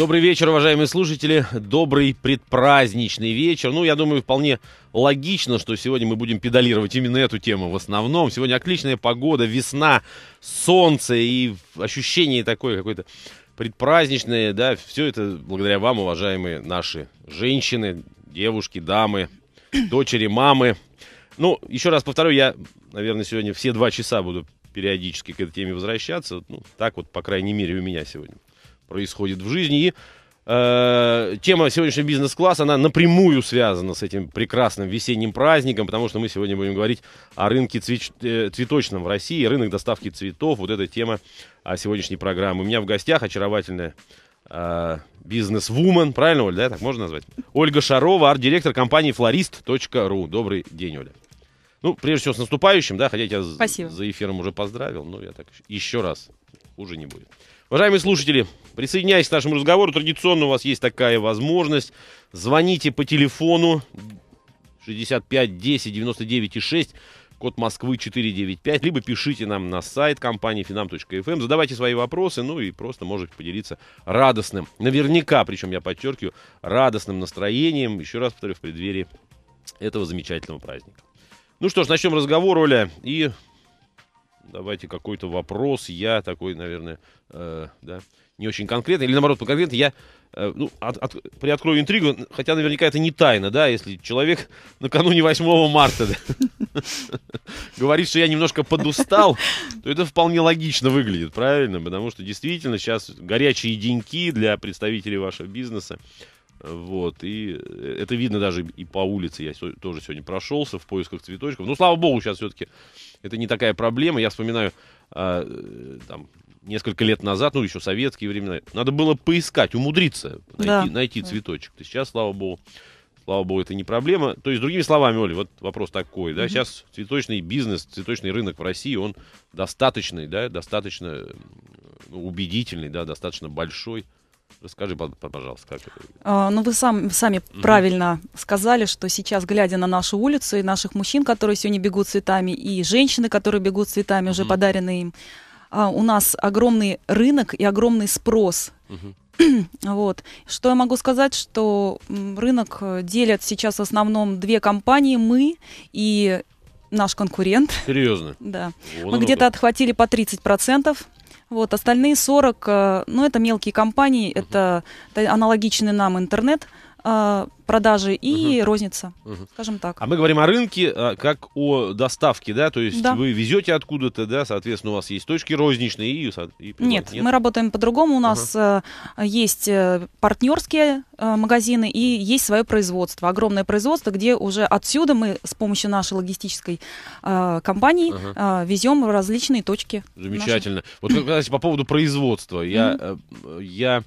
Добрый вечер, уважаемые слушатели. Добрый предпраздничный вечер. Ну, я думаю, вполне логично, что сегодня мы будем педалировать именно эту тему в основном. Сегодня отличная погода, весна, солнце и ощущение такое какое-то предпраздничное. Да, все это благодаря вам, уважаемые наши женщины, девушки, дамы, дочери, мамы. Ну, еще раз повторю, я, наверное, сегодня все два часа буду периодически к этой теме возвращаться. Ну, так вот, по крайней мере, у меня сегодня происходит в жизни. И э, тема сегодняшнего бизнес-класса, она напрямую связана с этим прекрасным весенним праздником, потому что мы сегодня будем говорить о рынке цветч... Э, цветочном в России, рынок доставки цветов. Вот эта тема о а, сегодняшней программы. У меня в гостях очаровательная э, бизнес-вумен, правильно, Оль, да, так можно назвать? Ольга Шарова, арт-директор компании florist.ru. Добрый день, Оля. Ну, прежде всего, с наступающим, да, хотя я тебя Спасибо. за эфиром уже поздравил, но я так еще раз, хуже не будет. Уважаемые слушатели, присоединяйтесь к нашему разговору. Традиционно у вас есть такая возможность. Звоните по телефону 65 10 99 и 6, код Москвы 495, либо пишите нам на сайт компании finam.fm, эм, задавайте свои вопросы, ну и просто можете поделиться радостным, наверняка, причем я подчеркиваю, радостным настроением, еще раз повторю, в преддверии этого замечательного праздника. Ну что ж, начнем разговор, Оля, и давайте какой-то вопрос, я такой, наверное, э, да, не очень конкретный, или наоборот, по конкретно я э, ну, от, от, приоткрою интригу, хотя наверняка это не тайна, да, если человек накануне 8 марта говорит, что я немножко подустал, то это вполне логично выглядит, правильно? Потому что действительно сейчас горячие деньки для представителей вашего бизнеса. Вот, и э, это видно даже и по улице. Я тоже сегодня прошелся в поисках цветочков. Ну, слава богу, сейчас все-таки это не такая проблема. Я вспоминаю а, э, там, несколько лет назад, ну, еще советские времена. Надо было поискать, умудриться, найти, да. найти цветочек. То сейчас, слава богу, слава богу, это не проблема. То есть, другими словами, Оля, вот вопрос такой, да, mm-hmm. сейчас цветочный бизнес, цветочный рынок в России, он достаточный, да, достаточно ну, убедительный, да, достаточно большой. Расскажи, пожалуйста, как это? А, ну, вы сам, сами Mm-hmm. правильно сказали, что сейчас, глядя на нашу улицу и наших мужчин, которые сегодня бегут цветами, и женщины, которые бегут цветами, mm-hmm. уже подаренные им, а, у нас огромный рынок и огромный спрос. Mm-hmm. вот. Что я могу сказать, что рынок э, делят сейчас в основном две компании, мы и наш конкурент. Серьезно? да. Вон Мы где-то отхватили по 30%. Вот, остальные 40, э, ну, это мелкие компании, это, это аналогичный нам интернет, а, продажи и угу. розница, угу. скажем так. А мы говорим о рынке а, как о доставке, да, то есть да. вы везете откуда-то, да, соответственно, у вас есть точки розничные и... и нет, нет, мы работаем по-другому, у нас угу. есть э, партнерские магазины и есть свое производство, огромное производство, где уже отсюда мы с помощью нашей логистической компании угу. везем в различные точки. Замечательно. Наши. Вот, кстати, по поводу производства, я, э, я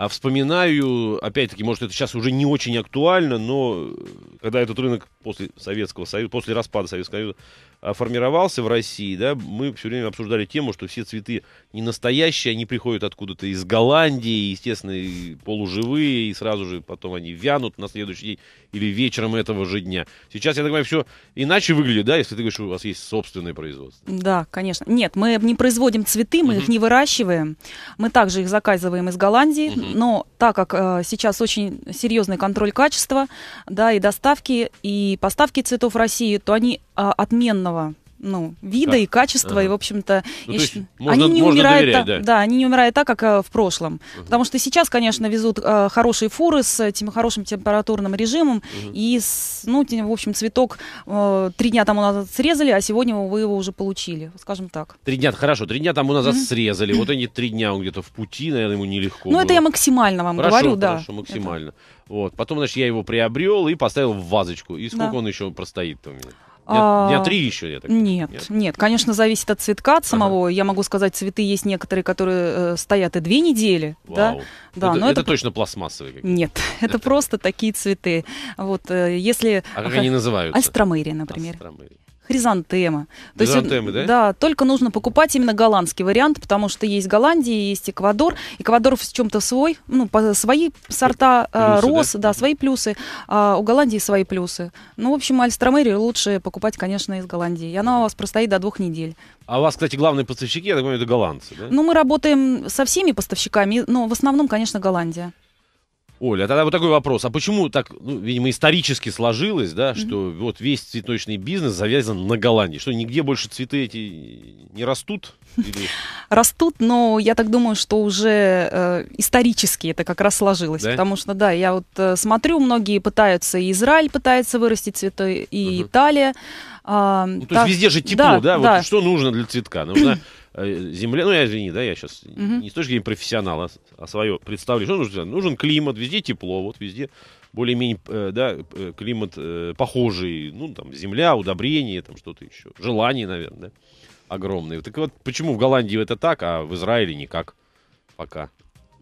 а вспоминаю, опять-таки, может, это сейчас уже не очень актуально, но э, когда этот рынок после Советского Союза, после распада Советского Союза а, формировался в России, да, мы все время обсуждали тему, что все цветы не настоящие, они приходят откуда-то из Голландии, естественно, и полуживые, и сразу же потом они вянут на следующий день или вечером этого же дня. Сейчас, я так понимаю, все иначе выглядит, да, если ты говоришь, у вас есть собственное производство. Да, конечно. Нет, мы не производим цветы, мы uh их не выращиваем. Мы также их заказываем из Голландии, uh но так как э, сейчас очень серьезный контроль качества, да, и доставки, и поставки цветов в Россию, то они а, отменного ну, вида как? и качества, ага. и, в общем-то, ну, я, счит... можно, они не умирают доверять, так, да. да, они не умирают так, как э, в прошлом. Угу. Потому что сейчас, конечно, везут э, хорошие фуры с этим хорошим температурным режимом, угу. и, с, ну, в общем, цветок э, три дня там у нас срезали, а сегодня вы его уже получили, скажем так. Три дня, хорошо, три дня тому назад угу. срезали, вот они три дня, он где-то в пути, наверное, ему нелегко Ну, было. это я максимально вам хорошо, говорю, хорошо, да. Хорошо, максимально. Это... Вот, потом, значит, я его приобрел и поставил в вазочку, и сколько да. он еще простоит у меня? Дня, дня а, три еще, я так Нет, нет, нет, конечно, зависит от цветка, от самого. Ага. Я могу сказать, цветы есть некоторые, которые э, стоят и две недели. Вау. Да? Да, но это, это точно пластмассовые какие-то. Нет, это, просто такие цветы. Вот, э, если... А как они называются? Альстромерия, например. Астромерия хризантемы. То есть, да? Да, только нужно покупать именно голландский вариант, потому что есть Голландия, есть Эквадор. Эквадор в чем-то свой, ну, по, свои сорта плюсы, а, роз, да? да, свои плюсы. А у Голландии свои плюсы. Ну, в общем, Альстромери лучше покупать, конечно, из Голландии. И она у вас простоит до двух недель. А у вас, кстати, главные поставщики, я так понимаю, это голландцы, да? Ну, мы работаем со всеми поставщиками, но в основном, конечно, Голландия. Оля, а тогда вот такой вопрос. А почему так, ну, видимо, исторически сложилось, да, mm-hmm. что вот весь цветочный бизнес завязан на Голландии? Что, нигде больше цветы эти не растут? Или... Растут, но я так думаю, что уже э, исторически это как раз сложилось. Да? Потому что, да, я вот э, смотрю, многие пытаются, и Израиль пытается вырастить цветы, и uh-huh. Италия. А, ну, то так, есть везде же тепло, да? да, да. Вот что нужно для цветка? Нужна Э, земля, ну я извини, да, я сейчас угу. не с точки зрения профессионала, а, а свое представлю, что нужен? Нужен климат, везде тепло, вот везде более-менее, э, да, э, климат похожий, ну там земля, удобрение, там что-то еще, желание, наверное, да, огромное. Так вот, почему в Голландии это так, а в Израиле никак пока?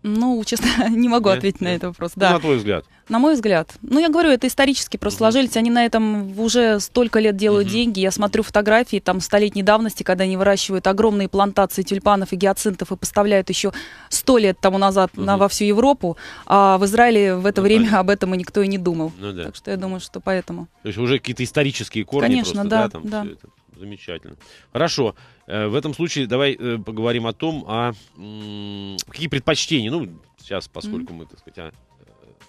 Ну, честно, не могу нет, ответить нет. на этот вопрос. Ну, да. на твой взгляд? На мой взгляд. Ну, я говорю, это исторически просто mm-hmm. сложились. Они на этом уже столько лет делают mm-hmm. деньги. Я смотрю фотографии там столетней давности, когда они выращивают огромные плантации тюльпанов и гиацинтов и поставляют еще сто лет тому назад mm-hmm. на, во всю Европу. А в Израиле в это ну, время понятно. об этом и никто и не думал. Ну, да. Так что я думаю, что поэтому. То есть уже какие-то исторические корни Конечно, просто, да, да, там да. все это. Замечательно. Хорошо. Э, в этом случае давай э, поговорим о том, а, какие предпочтения. Ну, сейчас, поскольку mm-hmm. мы, так сказать,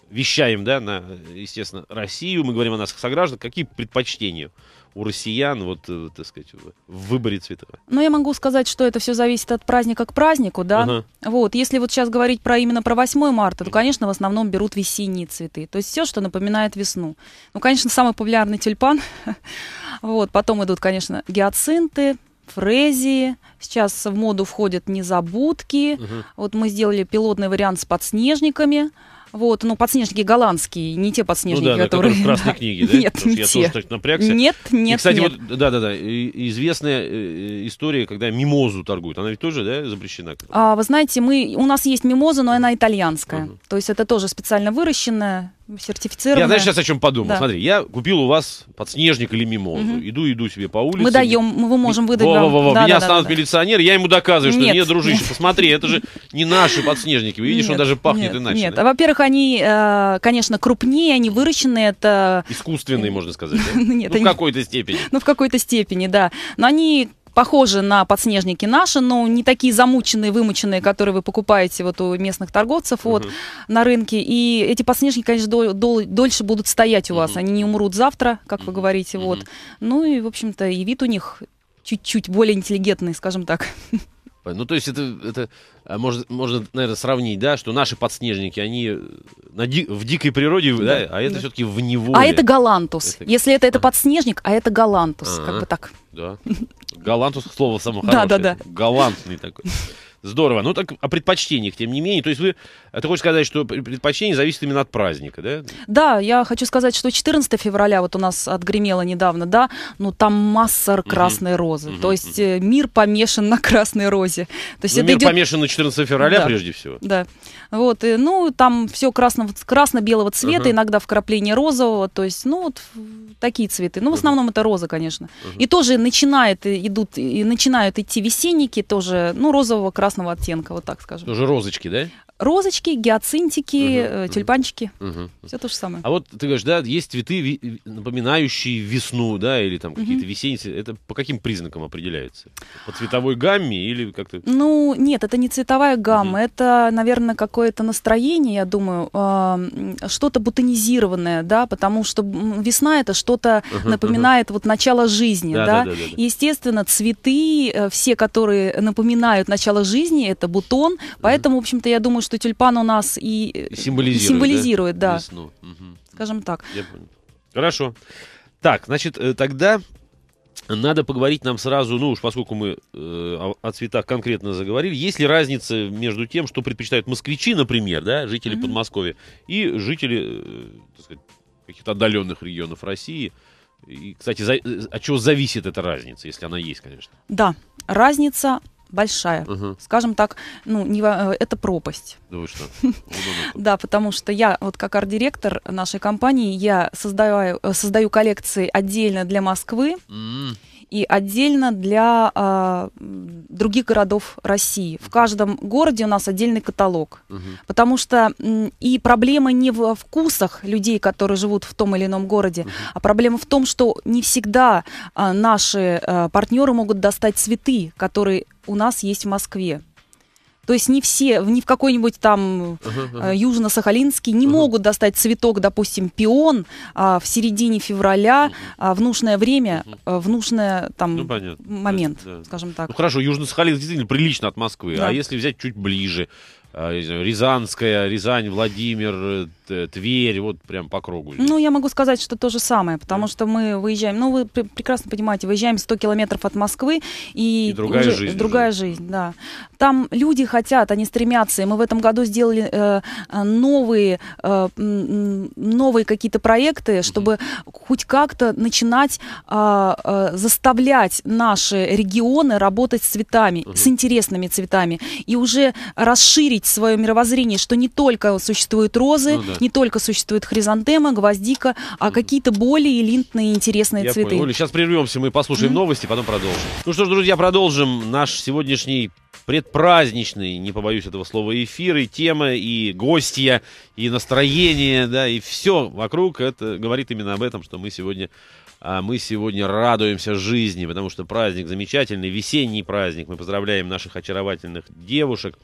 вещаем, да, на, естественно, Россию, мы говорим о наших согражданах, какие предпочтения у россиян, вот, э, так сказать, в выборе цветов? Ну, я могу сказать, что это все зависит от праздника к празднику, да. Ага. Вот, если вот сейчас говорить про именно про 8 марта, то, конечно, в основном берут весенние цветы, то есть все, что напоминает весну. Ну, конечно, самый популярный тюльпан, вот, потом идут, конечно, гиацинты, фрезии. Сейчас в моду входят незабудки. Угу. Вот мы сделали пилотный вариант с подснежниками. Вот, ну, подснежники голландские, не те подснежники, ну, да, которые... Да, в красной да. книге, да? Нет, Потому не я те. тоже так напрягся. Нет, нет, И, кстати, нет. вот, да-да-да, известная э, история, когда мимозу торгуют. Она ведь тоже, да, запрещена? А, вы знаете, мы... у нас есть мимоза, но она итальянская. Uh-huh. То есть это тоже специально выращенная сертифицированная. Я знаешь, сейчас о чем подумал. Да. Смотри, я купил у вас подснежник или мимозу. Угу. Иду, иду себе по улице. Мы даем, мы можем выдать во, во Во, во, да, Меня да, останут да, милиционеры, я ему доказываю, что нет, нет дружище, нет. посмотри, это же не наши подснежники. Вы Видишь, нет, он даже пахнет нет, иначе. Нет, да? А, во-первых, они, э, конечно, крупнее, они выращены, это... Искусственные, э, можно сказать, да? нет, ну, они... в какой-то степени. Ну, в какой-то степени, да. Но они похожи на подснежники наши, но не такие замученные, вымученные, которые вы покупаете вот у местных торговцев вот, угу. на рынке. И эти подснежники, конечно, дол- дол- дольше будут стоять у угу. вас. Они не умрут завтра, как вы говорите. Угу. Вот. Ну и, в общем-то, и вид у них чуть-чуть более интеллигентный, скажем так. Ну, то есть это, это а, можно, можно, наверное, сравнить, да, что наши подснежники, они на ди- в дикой природе, да, да а это да. все-таки в него. А это галантус. Это... Если это, это подснежник, а это галантус, А-а-а. как бы так. Да. Галантус, слово само хорошее. Да, да, да. Галантный такой. Здорово. Ну так о предпочтениях, тем не менее. То есть вы, э, ты хочешь сказать, что предпочтение зависит именно от праздника, да? Да, я хочу сказать, что 14 февраля вот у нас отгремело недавно, да, ну там масса красной угу. розы. Угу. То есть угу. мир помешан на красной розе. То есть ну, это мир идет... помешан на 14 февраля да. прежде всего. Да. Вот, и, ну там все красного, красно-белого цвета, угу. иногда вкрапление розового. То есть, ну вот такие цветы. Ну в основном это роза, конечно. Угу. И тоже начинает э, идут и начинают идти весенники тоже, ну розового, красного красного оттенка, вот так скажем. Уже розочки, да? Розочки, гиацинтики, угу, тюльпанчики. Угу. Все то же самое. А вот ты говоришь, да, есть цветы, напоминающие весну, да, или там какие-то весенние. Это по каким признакам определяется? По цветовой гамме или как-то? Ну, нет, это не цветовая гамма. Угу. Это, наверное, какое-то настроение, я думаю, а, что-то бутонизированное, да, потому что весна это что-то угу, напоминает угу. вот начало жизни, да. да? да, да, да, да. Естественно, цветы, э, все, которые напоминают начало жизни, это бутон. Поэтому, угу. в общем-то, я думаю, что тюльпан у нас и э, символизирует, символизирует да? Весну. Угу. Скажем так. Я понял. Хорошо. Так, значит, э, тогда надо поговорить нам сразу, ну уж поскольку мы э, о, цветах конкретно заговорили, есть ли разница между тем, что предпочитают москвичи, например, да, жители mm Подмосковья, и жители э, каких-то отдаленных регионов России? И, кстати, за, э, от чего зависит эта разница, если она есть, конечно? Да, разница большая. Угу. Скажем так, ну, не, э, это пропасть. Да вы что? Да, потому что я, вот как арт-директор нашей компании, я создаю э, коллекции отдельно для Москвы и отдельно для а, других городов России. В каждом городе у нас отдельный каталог, угу. потому что и проблема не в вкусах людей, которые живут в том или ином городе, угу. а проблема в том, что не всегда а, наши а, партнеры могут достать цветы, которые у нас есть в Москве. То есть не все, не в какой-нибудь там uh-huh. южно-сахалинский не uh-huh. могут достать цветок, допустим, пион а, в середине февраля, uh-huh. а, в нужное время, uh-huh. а, в нужное там ну, момент, да, да. скажем так. Ну хорошо, южно-сахалинск действительно прилично от Москвы, а да. а если взять чуть ближе, э, Рязанская, Рязань, Владимир, Э, Тверь, вот прям по кругу. Ну, я могу сказать, что то же самое, потому да. что мы выезжаем, ну, вы прекрасно понимаете, выезжаем 100 километров от Москвы, и, и другая уже, жизнь. Другая уже. жизнь, да. Там люди хотят, они стремятся, и мы в этом году сделали э, э новые, э, новые какие-то проекты, чтобы mm хоть как-то начинать э, заставлять наши регионы работать с цветами, mm с интересными цветами, и уже расширить свое мировоззрение, что не только существуют розы, ну, да них не только существует хризантема, гвоздика, а какие-то более элитные интересные Я цветы. Понял. сейчас прервемся, мы послушаем mm-hmm. новости, потом продолжим. Ну что ж, друзья, продолжим наш сегодняшний предпраздничный, не побоюсь этого слова, эфир, и тема, и гостья, и настроение, да, и все вокруг это говорит именно об этом, что мы сегодня а, мы сегодня радуемся жизни, потому что праздник замечательный, весенний праздник. Мы поздравляем наших очаровательных девушек,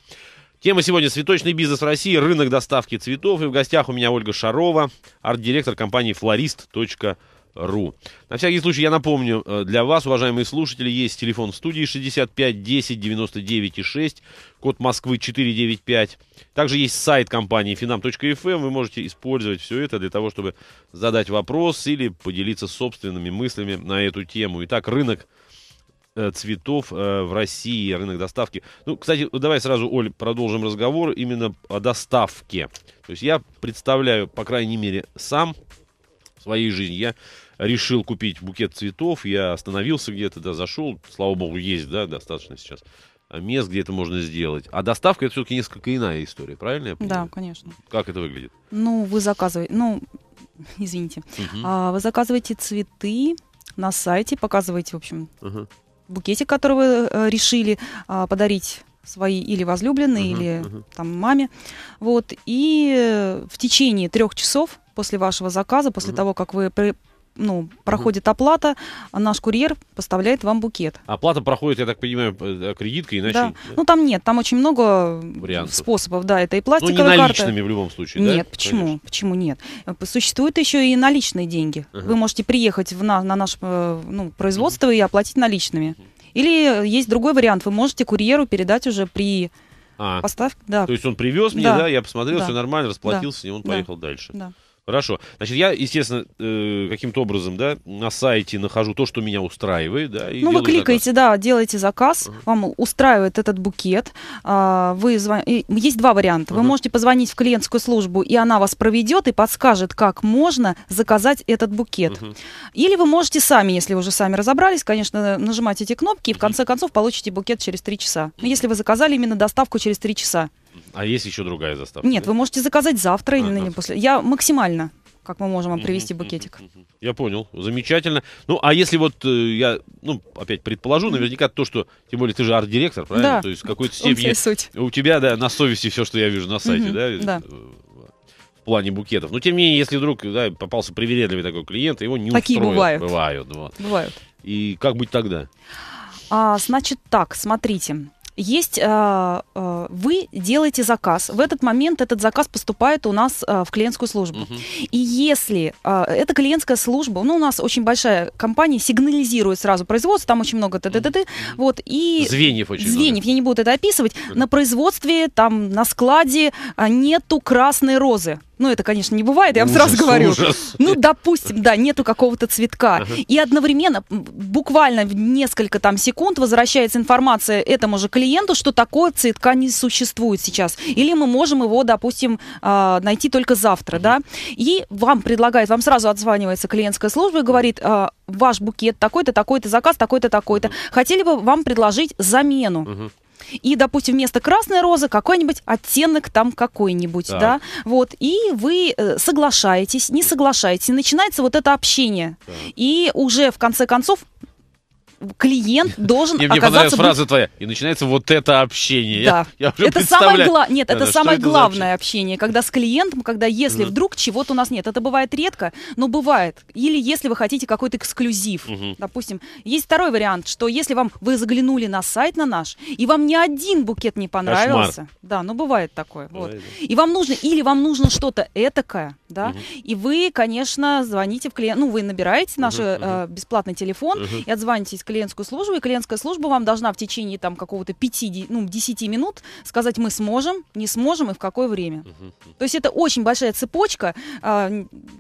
Тема сегодня «Цветочный бизнес России. Рынок доставки цветов». И в гостях у меня Ольга Шарова, арт-директор компании Florist.ru. На всякий случай я напомню, э, для вас, уважаемые слушатели, есть телефон студии 65 10 99 6, код Москвы 495. Также есть сайт компании finam.fm. Эм». Вы можете использовать все это для того, чтобы задать вопрос или поделиться собственными мыслями на эту тему. Итак, рынок – Э, цветов э, в России, рынок доставки. Ну, кстати, давай сразу, Оль, продолжим разговор именно о доставке. То есть я представляю, по крайней мере, сам в своей жизни, я решил купить букет цветов, я остановился где-то, да, зашел, слава богу, есть, да, достаточно сейчас э, мест, где это можно сделать. А доставка это все-таки несколько иная история, правильно я понимаю? Да, конечно. Как это выглядит? Ну, вы заказываете, ну, извините, угу. а, вы заказываете цветы на сайте, показываете, в общем, угу букетик, который вы э, решили а, подарить свои или возлюбленные uh-huh, или uh-huh. там маме. Вот. И э, в течение трех часов после вашего заказа, после uh-huh. того, как вы ну, проходит оплата, а наш курьер поставляет вам букет. Оплата проходит, я так понимаю, э, кредиткой, иначе... Да. Ну, там нет, там очень много Вариантов. способов, да, это и ну, пластиковая карта. Ну, не наличными карта. в любом случае, Нет, да? почему? Конечно. Почему нет? Э, существуют еще и наличные деньги. Ага. Вы можете приехать в на, на наше э, ну, производство ага. и оплатить наличными. Или есть другой вариант, вы можете курьеру передать уже при а, поставке, да. То есть он привез мне, да, да я посмотрел, да. все нормально, расплатился, да. и он поехал да. дальше. Да. Хорошо. Значит, я, естественно, э, каким-то образом, да, на сайте нахожу то, что меня устраивает, да. И ну, вы кликаете, заказ. да, делаете заказ, uh-huh. вам устраивает этот букет. А, вы звон... есть два варианта. Uh-huh. Вы можете позвонить в клиентскую службу, и она вас проведет и подскажет, как можно заказать этот букет. Uh-huh. Или вы можете сами, если вы уже сами разобрались, конечно, нажимать эти кнопки, и в конце концов получите букет через три часа. Ну, если вы заказали именно доставку через три часа. А есть еще другая заставка? Нет, вы можете заказать завтра а, или ага. после. Я максимально как мы можем вам привести букетик. Я понял, замечательно. Ну, а если вот э, я, ну, опять предположу, наверняка то, что, тем более ты же арт-директор, правильно? Да. То есть в какой-то степени суть. у тебя, да, на совести все, что я вижу на сайте, да? Да. Э, в плане букетов. Но тем не менее, если вдруг да, попался привередливый такой клиент, его не Такие устроит. бывают. Бывают, вот. бывают. И как быть тогда? А, значит так, смотрите есть, э, э, вы делаете заказ. В этот момент этот заказ поступает у нас э, в клиентскую службу. Угу. И если эта клиентская служба, ну, у нас очень большая компания, сигнализирует сразу производство, там очень много т.д. Угу. Вот, и... Звеньев очень Звеньев, много. я не буду это описывать. На производстве, там, на складе а, нету красной розы. Ну, это, конечно, не бывает, я вам ужас, сразу говорю. Ужас. Ну, допустим, да, нету какого-то цветка. Ага. И одновременно, буквально в несколько там секунд возвращается информация этому же клиенту, что такого цветка не существует сейчас. Или мы можем его, допустим, а, найти только завтра, ага. да. И вам предлагает, вам сразу отзванивается клиентская служба и говорит, «А, ваш букет такой-то, такой-то заказ, такой-то, такой-то. Ага. Хотели бы вам предложить замену и, допустим, вместо красной розы какой-нибудь оттенок там какой-нибудь, так. да, вот, и вы э, соглашаетесь, не соглашаетесь, и начинается вот это общение, так. и уже в конце концов клиент должен Мне, мне понравилась фраза твоя. И начинается вот это общение. Да. Я, я это самое гла... Нет, да, это самое это главное общение. Когда с клиентом, когда если угу. вдруг чего-то у нас нет. Это бывает редко, но бывает. Или если вы хотите какой-то эксклюзив. Угу. Допустим, есть второй вариант, что если вам вы заглянули на сайт на наш, и вам ни один букет не понравился. Кошмар. Да, ну бывает такое. Бывает. Вот. И вам нужно, или вам нужно что-то этакое, да, угу. и вы, конечно, звоните в клиент, ну, вы набираете наш угу, э, бесплатный телефон угу. и отзвонитесь клиенту клиентскую службу, и клиентская служба вам должна в течение там какого-то 5, ну, 10 минут сказать, мы сможем, не сможем и в какое время. Угу. То есть это очень большая цепочка. А,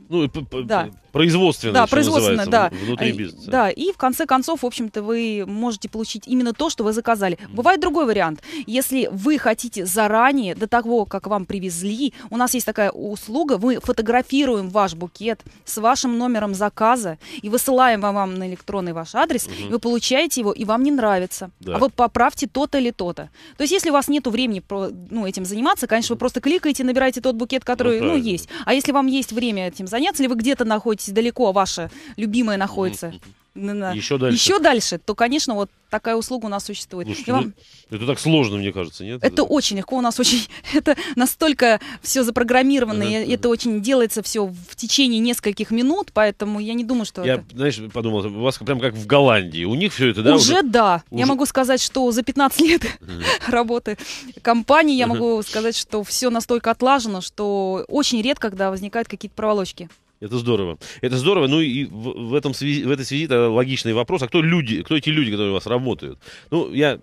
ну, да. производственная, да, производственная, да. внутри а, бизнеса. Да, и в конце концов, в общем-то, вы можете получить именно то, что вы заказали. Угу. Бывает другой вариант. Если вы хотите заранее, до того, как вам привезли, у нас есть такая услуга, мы фотографируем ваш букет с вашим номером заказа и высылаем вам, вам на электронный ваш адрес, угу. и вы получаете его, и вам не нравится. А да. А вот поправьте то-то или то-то. То есть, если у вас нет времени ну, этим заниматься, конечно, вы просто кликаете, набираете тот букет, который ну, ну, есть. А если вам есть время этим заняться, или вы где-то находитесь далеко, а ваше любимое находится, еще дальше. еще дальше, то, конечно, вот такая услуга у нас существует. Слушайте, вам... Ну, это так сложно, мне кажется, нет? Это да. очень легко, у нас очень, это настолько все запрограммировано, uh-huh, и это очень делается все в течение нескольких минут, поэтому я не думаю, что Я, это... знаешь, подумал, у вас прям как в Голландии, у них все это, да? Уже, уже... да, уже... я могу сказать, что за 15 лет uh-huh. работы компании я uh-huh. могу сказать, что все настолько отлажено, что очень редко, когда возникают какие-то проволочки. Это здорово. Это здорово. Ну и в, этом связи, в этой связи тогда логичный вопрос. А кто люди, кто эти люди, которые у вас работают? Ну, я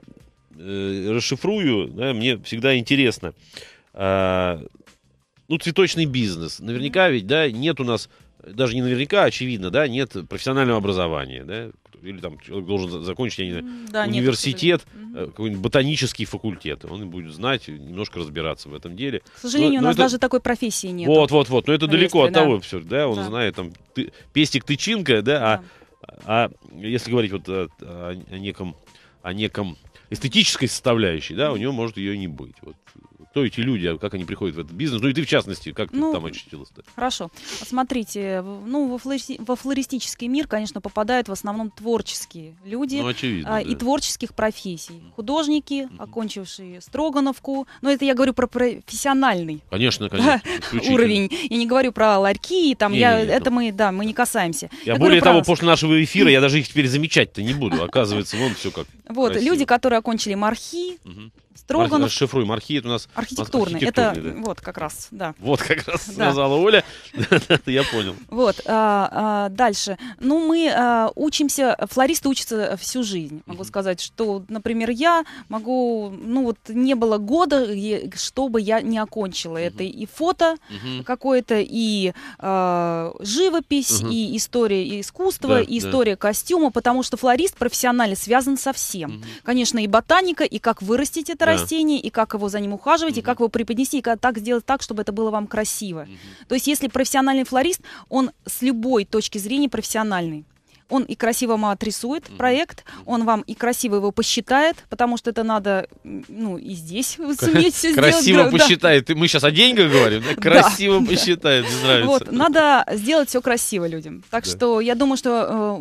э, расшифрую, да, мне всегда интересно. А, ну, цветочный бизнес. Наверняка ведь, да, нет у нас даже не наверняка, а очевидно, да, нет профессионального образования, да, или там человек должен закончить, я не знаю, да, университет, нет, э, какой-нибудь ботанический факультет. Он будет знать, немножко разбираться в этом деле. К сожалению, но, у нас это... даже такой профессии нет. Вот, вот, вот. Но это далеко от того все, да, он да. знает там ты... пестик-тычинка, да, да. А, а если говорить вот о, о, о неком о неком эстетической составляющей, да, у него может ее не быть. Вот кто эти люди, а как они приходят в этот бизнес? Ну и ты в частности, как ну, ты там очутилась-то? Хорошо. Смотрите, ну во, флори... во флористический мир, конечно, попадают в основном творческие люди. Ну, очевидно. А, да. И творческих профессий. Художники, угу. окончившие Строгановку. Но это я говорю про профессиональный Конечно, конечно. уровень. Я не говорю про ларьки, там, я, не, это мы, да, мы не касаемся. Я, я более того, про... после нашего эфира я даже их теперь замечать-то не буду. Оказывается, вон все как. Вот, красиво. люди, которые окончили мархи, угу. Строганов. Расшифруем. Архит у нас архитектурный. Это да. вот как раз, да. Вот как раз сказала Оля. Я понял. Вот а, а, дальше. Ну мы а, учимся. Флористы учатся всю жизнь. Могу сказать, что, например, я могу, ну вот не было года, чтобы я не окончила. mm Это и фото какое-то, и живопись, и история искусства, и история костюма, потому что флорист профессионально связан со всем. Конечно, и ботаника, и как вырастить это это да. растение, и как его за ним ухаживать, угу. и как его преподнести, и как так сделать так, чтобы это было вам красиво. Угу. То есть если профессиональный флорист, он с любой точки зрения профессиональный он и красиво вам отрисует проект, он вам и красиво его посчитает, потому что это надо, ну, и здесь суметь все сделать. Красиво посчитает. Мы сейчас о деньгах говорим, красиво посчитает, не нравится. Вот, надо сделать все красиво людям. Так что я думаю, что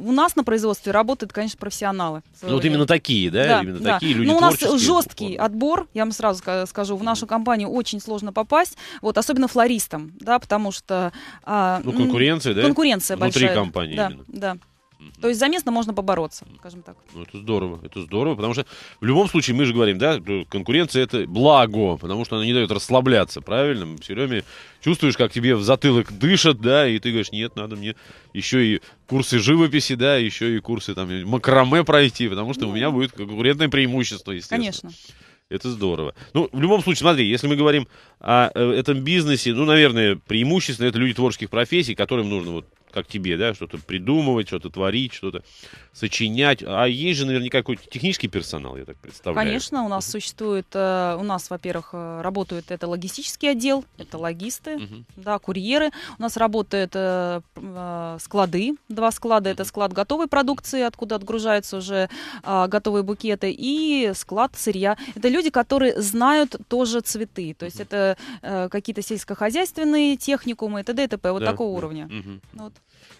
э, у нас на производстве работают, конечно, профессионалы. Ну, вот именно такие, да? Именно такие люди Ну, у нас жесткий отбор, я вам сразу скажу, в нашу компанию очень сложно попасть, вот, особенно флористам, да, потому что... А, ну, конкуренция, да? Конкуренция большая. Внутри компании да, именно. Да. То есть за место можно побороться, скажем так. Ну, это здорово, это здорово, потому что в любом случае мы же говорим, да, конкуренция это благо, потому что она не дает расслабляться, правильно? Все время чувствуешь, как тебе в затылок дышат, да, и ты говоришь, нет, надо мне еще и курсы живописи, да, еще и курсы там макраме пройти, потому что ну, у меня ну. будет конкурентное преимущество, естественно. Конечно. Это здорово. Ну, в любом случае, смотри, если мы говорим о э, этом бизнесе, ну, наверное, преимущественно это люди творческих профессий, которым нужно вот как тебе, да, что-то придумывать, что-то творить, что-то сочинять. А есть же наверное, какой-то технический персонал, я так представляю. Конечно, у нас uh-huh. существует, э, у нас, во-первых, э, работает это логистический отдел, это логисты, uh-huh. да, курьеры. У нас работают э, склады, два склада. Uh-huh. Это склад готовой продукции, откуда отгружаются уже а, готовые букеты, и склад сырья. Это люди, которые знают тоже цветы. То есть это какие-то сельскохозяйственные техникумы и т.д. и т.п. Вот да, такого да. уровня. Ну вот.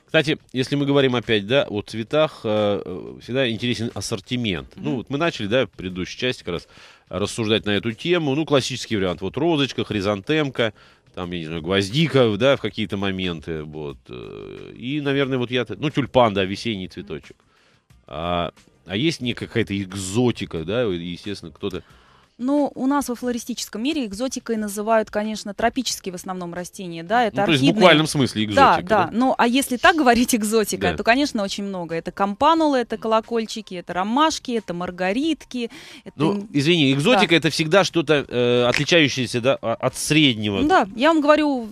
Кстати, если мы говорим опять, да, о цветах, э, э, всегда интересен ассортимент. Ну, вот мы начали, да, в предыдущей части как раз рассуждать на эту тему. Ну, классический вариант. Вот розочка, хризантемка, там, я не знаю, гвоздика, да, в какие-то моменты, вот. Э, и, наверное, вот я, ну, тюльпан, да, весенний цветочек. А, а есть не какая-то экзотика, да, естественно, кто-то ну, у нас во флористическом мире экзотикой называют, конечно, тропические в основном растения, да, ну, это ну, то есть в буквальном смысле экзотика. Да, да, да. Ну, а если так говорить экзотика, да. то, конечно, очень много. Это кампанулы, это колокольчики, это ромашки, это маргаритки. Это... Ну, извини, экзотика да. это всегда что-то э, отличающееся, да, от среднего. Да, я вам говорю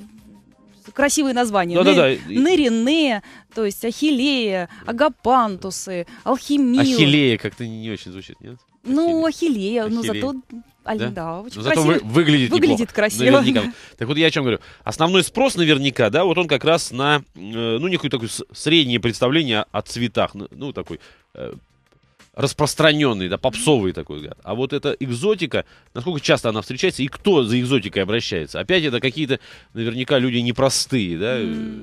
красивые названия. Да, да, да. Нерине, то есть ахиллея, агапантусы, алхимия. Ахиллея как-то не очень звучит, нет? Ну, ахиллея, но ну, ну зато... Да? да, очень Зато красиво. Вы, выглядит, выглядит красиво. Наверняка. Так вот я о чем говорю. Основной спрос наверняка, да, вот он как раз на, э, ну, некое такое среднее представление о цветах. Ну, такой э, распространенный, да, попсовый такой гад. А вот эта экзотика, насколько часто она встречается и кто за экзотикой обращается? Опять это какие-то, наверняка, люди непростые, да?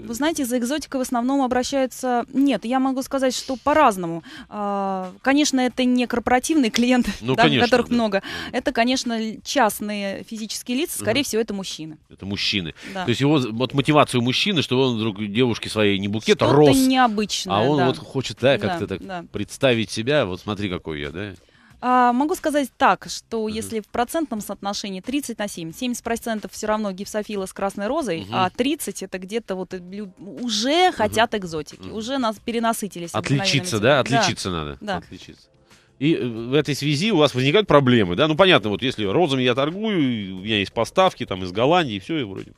Вы знаете, за экзотикой в основном обращаются... Нет, я могу сказать, что по-разному. А, конечно, это не корпоративные клиенты, ну, да, конечно, которых да. много. Это, конечно, частные физические лица, скорее угу. всего, это мужчины. Это мужчины. Да. То есть его вот мотивацию мужчины, что он вдруг девушке своей не букет, а роз. необычное, А он да. вот хочет, да, как-то да, так да. представить себя, вот Смотри, какой я, да? А, могу сказать так, что uh-huh. если в процентном соотношении 30 на 7, 70% все равно гипсофила с красной розой, uh-huh. а 30 это где-то вот уже хотят uh-huh. экзотики, uh-huh. уже нас перенасытились. Отличиться, да? Отличиться да. надо. Да. Отличиться. И э, в этой связи у вас возникают проблемы, да? Ну, понятно, вот если розами я торгую, у меня есть поставки там из Голландии, и все, и вроде бы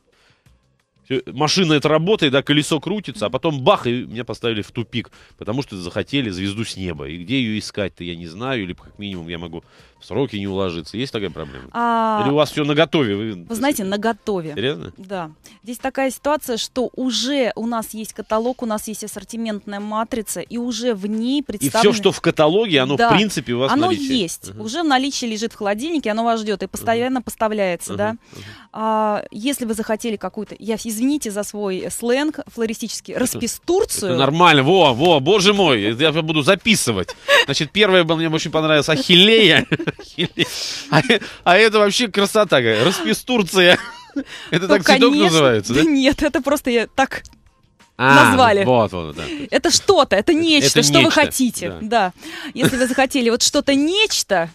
машина это работает, да, колесо крутится, а потом бах, и меня поставили в тупик, потому что захотели звезду с неба. И где ее искать-то, я не знаю, или как минимум я могу в сроки не уложиться. Есть такая проблема? А... Или у вас все на готове? Вы, вы знаете, на готове. Серьезно? Да. Здесь такая ситуация, что уже у нас есть каталог, у нас есть ассортиментная матрица, и уже в ней представлены... И все, что в каталоге, оно да. в принципе у вас Оно наличие. есть. Угу. Уже в наличии лежит в холодильнике, оно вас ждет и постоянно угу. поставляется, угу. да. Угу. А, если вы захотели какую-то... Я, извините за свой сленг флористический, это, распистурцию... Это нормально, во, во, боже мой, я буду записывать. Значит, первое, было мне очень понравилось, ахиллея. А, э, а это вообще красота какая. Распестурция. Это ну, так цветок называется, да? Нет, это просто я так а, назвали. Вот, вот, да. Это что-то, это нечто, что вы хотите. Да. Если вы захотели вот что-то нечто,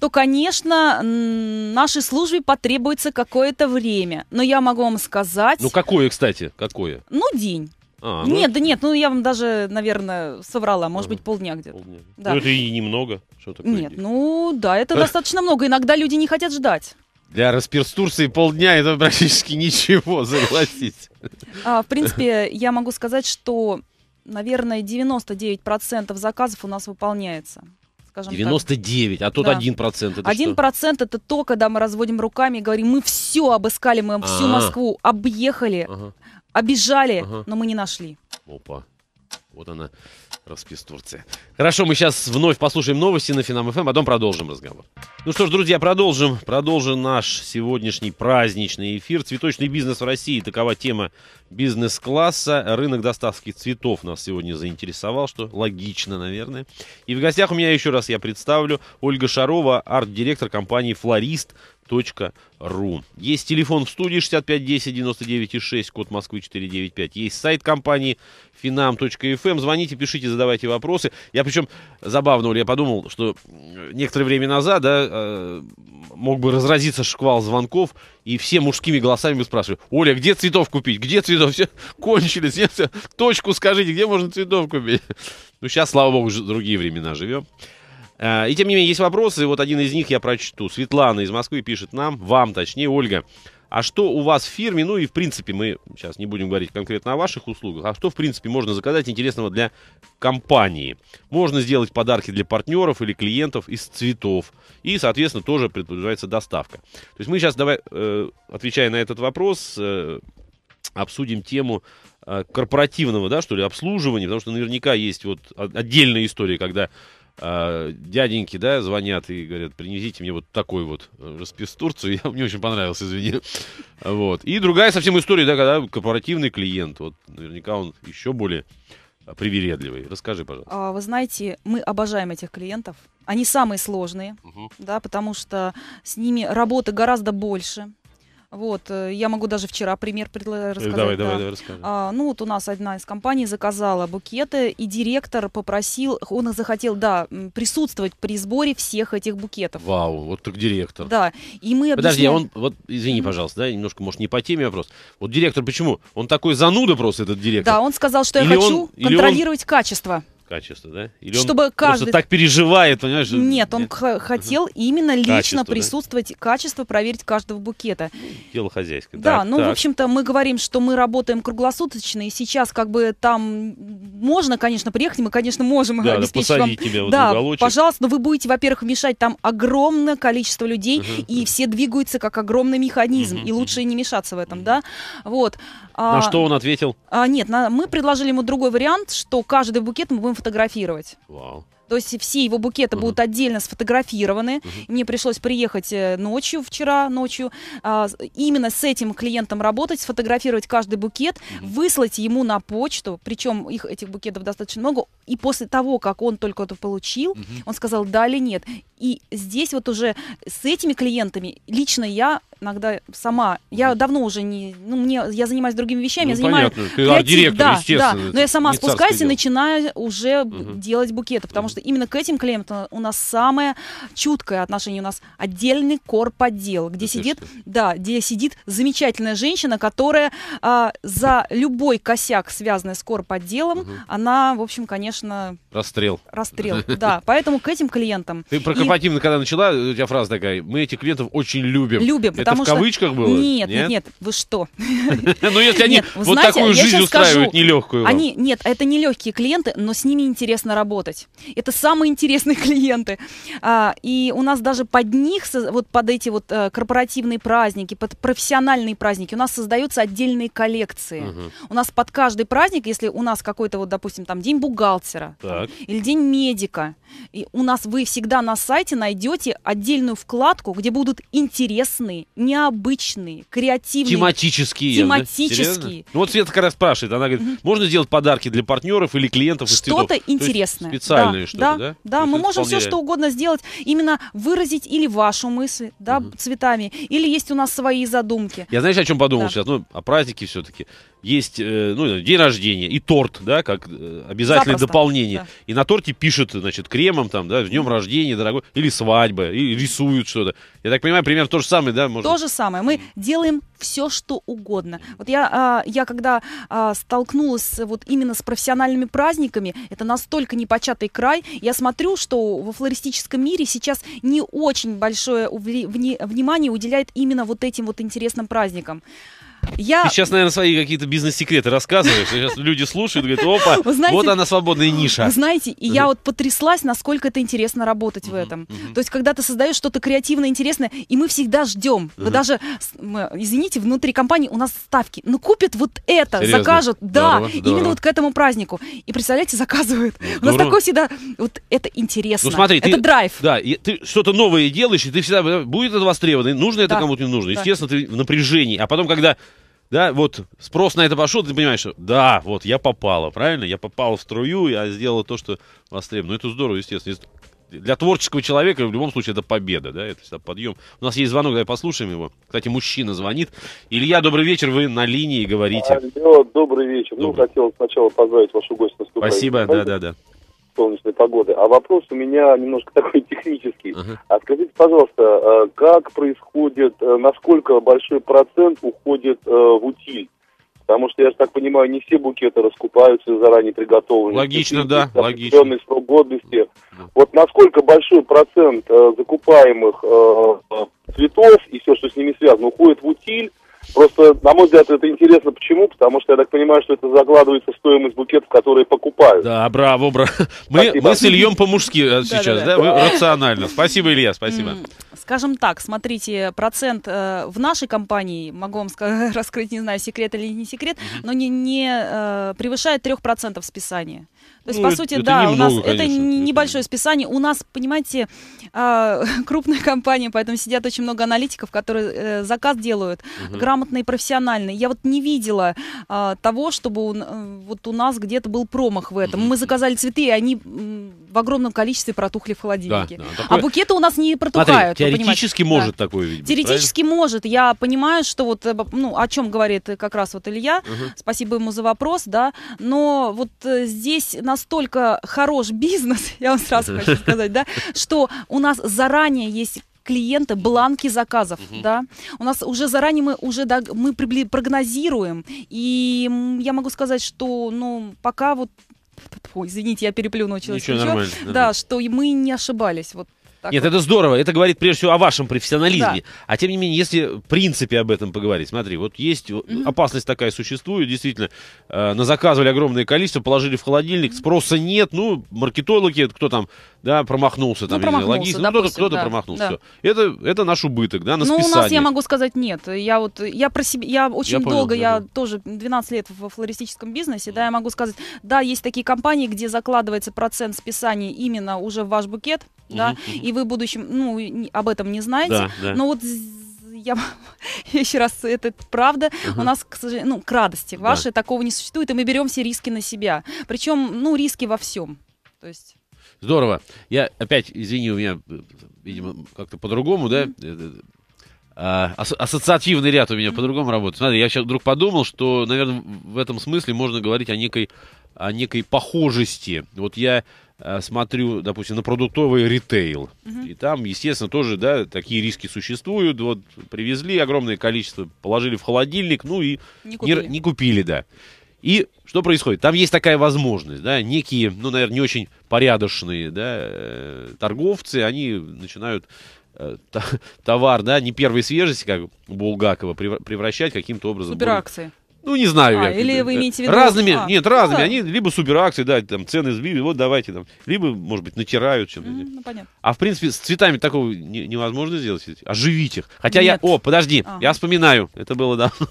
то, конечно, нашей службе потребуется какое-то время. Но я могу вам сказать... Ну, какое, кстати, какое? Ну, день. А, ну... Нет, да нет, ну я вам даже, наверное, соврала, может ага. быть, полдня где-то. Полдня. Да. Ну, это и немного. Что такое Нет, день? ну да, это достаточно много. Иногда люди не хотят ждать. Для распирстурции полдня это практически ничего, согласитесь. А, в принципе, я могу сказать, что, наверное, 99% заказов у нас выполняется. 99, так. а тут один процент. Один процент это то, когда мы разводим руками и говорим, мы все обыскали, мы всю А-а-а. Москву объехали, ага. обижали, ага. но мы не нашли. Опа, вот она распис Турции. Хорошо, мы сейчас вновь послушаем новости на Финам ФМ, эм, а потом продолжим разговор. Ну что ж, друзья, продолжим. Продолжим наш сегодняшний праздничный эфир. Цветочный бизнес в России. Такова тема бизнес-класса. Рынок доставки цветов нас сегодня заинтересовал, что логично, наверное. И в гостях у меня еще раз я представлю Ольга Шарова, арт-директор компании «Флорист», Ру. Есть телефон в студии 6510 99 6, код Москвы 495. Есть сайт компании finam.fm. Эм. Звоните, пишите, задавайте вопросы. Я причем забавно, я подумал, что некоторое время назад да, э, мог бы разразиться шквал звонков, и все мужскими голосами бы спрашивали, Оля, где цветов купить? Где цветов? Все кончились. Нет, точку скажите, где можно цветов купить? Ну, сейчас, слава богу, другие времена живем. Э, и тем не менее, есть вопросы, и вот один из них я прочту. Светлана из Москвы пишет нам, вам точнее, Ольга. А что у вас в фирме, ну и в принципе мы сейчас не будем говорить конкретно о ваших услугах, а что в принципе можно заказать интересного для компании? Можно сделать подарки для партнеров или клиентов из цветов. И, соответственно, тоже предполагается доставка. То есть мы сейчас, давай, э, отвечая на этот вопрос, э, обсудим тему э, корпоративного, да, что ли, обслуживания, потому что наверняка есть вот отдельная история, когда а, дяденьки, да, звонят и говорят, принесите мне вот такой вот э, распестурцию, я, мне очень понравился, извини. Вот. И другая совсем история, да, когда корпоративный клиент, вот наверняка он еще более а, привередливый. Расскажи, пожалуйста. А, вы знаете, мы обожаем этих клиентов. Они самые сложные, угу. да, потому что с ними работы гораздо больше, вот, э, я могу даже вчера пример э, рассказать. Давай, да. давай, давай, расскажи. А, ну, вот у нас одна из компаний заказала букеты, и директор попросил, он захотел, да, присутствовать при сборе всех этих букетов. Вау, вот так директор. Да, и мы объясняем... Подожди, а он, вот, извини, пожалуйста, да, немножко, может, не по теме вопрос. А вот директор почему? Он такой зануда просто, этот директор. Да, он сказал, что я или хочу он, контролировать он... качество качество, да? Или Чтобы он каждый... просто так переживает, понимаешь? Нет, он Нет? хотел именно лично качество, присутствовать, да? качество проверить каждого букета. Ну, дело хозяйское. Да, так, ну, так. в общем-то, мы говорим, что мы работаем круглосуточно, и сейчас как бы там можно, конечно, приехать, мы, конечно, можем да, обеспечить да, вам... Тебя вот да, уголочек. пожалуйста, но вы будете, во-первых, мешать там огромное количество людей, uh-huh. и все двигаются как огромный механизм, uh-huh. и лучше не мешаться в этом, uh-huh. да? Вот. На а, что он ответил? А, нет, на, мы предложили ему другой вариант, что каждый букет мы будем фотографировать. Вау. То есть все его букеты uh-huh. будут отдельно сфотографированы. Uh-huh. Мне пришлось приехать э, ночью, вчера ночью, а, именно с этим клиентом работать, сфотографировать каждый букет, uh-huh. выслать ему на почту. Причем их этих букетов достаточно много. И после того, как он только это получил, uh-huh. он сказал да или нет. И здесь вот уже с этими клиентами лично я иногда сама. Я давно уже не. Ну, мне я занимаюсь другими вещами, ну, я занимаюсь. Ты директор, да, естественно. Да, но я сама спускаюсь и начинаю уже угу. делать букеты, потому угу. что именно к этим клиентам у нас самое чуткое отношение. У нас отдельный корпотдел, где Ты сидит, что? да, где сидит замечательная женщина, которая а, за любой косяк, связанный с корпотделом, угу. она, в общем, конечно. Расстрел. Расстрел, да. Поэтому к этим клиентам. Ты про корпоративно, когда начала, у тебя фраза такая: мы этих клиентов очень любим. Любим, потому это в кавычках было? Нет, нет, нет, вы что? Ну, если они вот такую жизнь устраивают нелегкую. Они, нет, это нелегкие клиенты, но с ними интересно работать. Это самые интересные клиенты. А, и у нас даже под них, вот под эти вот э, корпоративные праздники, под профессиональные праздники, у нас создаются отдельные коллекции. У нас под каждый праздник, если у нас какой-то вот, допустим, там день бухгалтера или день медика, и у нас вы всегда на сайте найдете отдельную вкладку, где будут интересные, необычные, креативные. Тематические. Тематические. Да? Ну, вот Света как раз спрашивает, она говорит, mm-hmm. можно сделать подарки для партнеров или клиентов что Что-то интересное. Специальное да, что-то, да? Да, да. мы можем все что угодно сделать, именно выразить или вашу мысль, да, mm-hmm. цветами, или есть у нас свои задумки. Я знаешь, о чем подумал да. сейчас? Ну, о празднике все-таки есть э, ну, день рождения и торт, да, как э, обязательное Запросто, дополнение. Да. И на торте пишут, значит, кремом там, да, в днем рождения, дорогой, или свадьба, и рисуют что-то. Я так понимаю, примерно то же самое, да? Можно... То же самое. Мы делаем все, что угодно. Вот я, а, я когда а, столкнулась вот именно с профессиональными праздниками, это настолько непочатый край, я смотрю, что во флористическом мире сейчас не очень большое внимание уделяет именно вот этим вот интересным праздникам. Я... Ты сейчас, наверное, свои какие-то бизнес-секреты рассказываешь. Сейчас люди слушают, говорят, опа, знаете, вот она свободная ниша. знаете, и я вот потряслась, насколько это интересно работать в этом. То есть, когда ты создаешь что-то креативное, интересное, и мы всегда ждем. Вы даже, извините, внутри компании у нас ставки. Ну, купят вот это, Серьезно? закажут. Да, здорово, именно вот к этому празднику. И, представляете, заказывают. Ну, у нас такое всегда, вот это интересно. Ну, смотри, это ты, драйв. Да, и ты что-то новое делаешь, и ты всегда, э, будет это востребовано, нужно это кому-то, не нужно. Естественно, ты в напряжении. А потом, когда да, вот спрос на это пошел, ты понимаешь, что да, вот я попала, правильно? Я попала в струю, я сделала то, что востребовано. Ну, это здорово, естественно. Для творческого человека в любом случае это победа, да, это всегда подъем. У нас есть звонок, давай послушаем его. Кстати, мужчина звонит. Илья, добрый вечер, вы на линии говорите. Алло, добрый вечер. Ну, добрый. Ну, хотел сначала поздравить вашу гость гостью. Спасибо, да-да-да солнечной погоды. А вопрос у меня немножко такой технический. Uh-huh. А скажите, пожалуйста, э, как происходит, э, насколько большой процент уходит э, в утиль? Потому что, я же так понимаю, не все букеты раскупаются заранее приготовленные. Логично, да, логично. срок годности. Вот насколько большой процент э, закупаемых э, цветов и все, что с ними связано, уходит в утиль, Просто, на мой взгляд, это интересно. Почему? Потому что я так понимаю, что это закладывается стоимость букетов, которые покупают. Да, браво, браво. Мы, мы с Ильем по-мужски э, сейчас, да? да? Вы да. рационально. Спасибо, Илья, спасибо. Скажем так, смотрите, процент э, в нашей компании, могу вам сказать, раскрыть, не знаю, секрет или не секрет, но не, не э, превышает 3% списания. То есть, ну, по сути, это, да, это немного, у нас конечно, это небольшое списание. У нас, понимаете, а, крупная компания, поэтому сидят очень много аналитиков, которые э, заказ делают, угу. грамотные, профессиональные. Я вот не видела а, того, чтобы у, э, вот у нас где-то был промах в этом. Мы заказали цветы, и они в огромном количестве протухли в холодильнике. Да, да, а такое... А букеты у нас не протухают. Смотри, теоретически может да. такое ведь Теоретически правильно? может. Я понимаю, что вот, э, ну, о чем говорит как раз вот Илья. Угу. Спасибо ему за вопрос, да. Но вот здесь настолько хорош бизнес, я вам сразу хочу сказать, да, что у нас заранее есть клиенты бланки заказов, угу. да. У нас уже заранее мы уже да, мы прогнозируем, и я могу сказать, что ну пока вот Ой, извините, я переплюнула человек. Ничего, ничего. Да, да, что мы не ошибались. Вот так Нет, вот. это здорово. Это говорит прежде всего о вашем профессионализме. Да. А тем не менее, если в принципе об этом поговорить, смотри, вот есть mm-hmm. опасность такая существует, действительно, э, на заказывали огромное количество, положили в холодильник, спроса нет, ну маркетологи, кто там, да, промахнулся, там, ну, промахнулся, логист, ну, кто-то, кто-то да, промахнулся. Да. Это это наш убыток, да, на Ну списание. у нас я могу сказать нет. Я вот я про себя, я очень я долго, понял, я да. тоже 12 лет в флористическом бизнесе, да, я могу сказать, да, есть такие компании, где закладывается процент списания именно уже в ваш букет, mm-hmm. да, и и вы в будущем, ну, об этом не знаете. Да, да. Но вот я еще раз, это правда, uh-huh. у нас, к сожалению, ну, к радости вашей такого не существует, и мы берем все риски на себя. Причем, ну, риски во всем. То есть... Здорово. Я опять, извини, у меня, видимо, как-то по-другому, да? Mm-hmm. ассоциативный ряд у меня по-другому работает. Смотри, я сейчас вдруг подумал, что, наверное, в этом смысле можно говорить о некой, о некой похожести. Вот я Э, смотрю, допустим, на продуктовый ритейл. Uh -huh. И там, естественно, тоже, да, такие риски существуют. Вот привезли огромное количество, положили в холодильник, ну и не купили, не, не купили да. И что происходит? Там есть такая возможность, да, некие, ну, наверное, не очень порядочные, да, э, торговцы, они начинают э, товар, да, не первой свежести, как Булгакова, превращать каким-то образом. Суперакции. Ну, не знаю. А, я, или вы имеете в виду... Разными, а, нет, разными. Да. Они либо суперакции, да, там, цены сбили, вот давайте там. Либо, может быть, натирают чем-то. Mm, ну, А, в принципе, с цветами такого не, невозможно сделать. Оживить их. Хотя нет. я... О, подожди, а. я вспоминаю. Это было давно.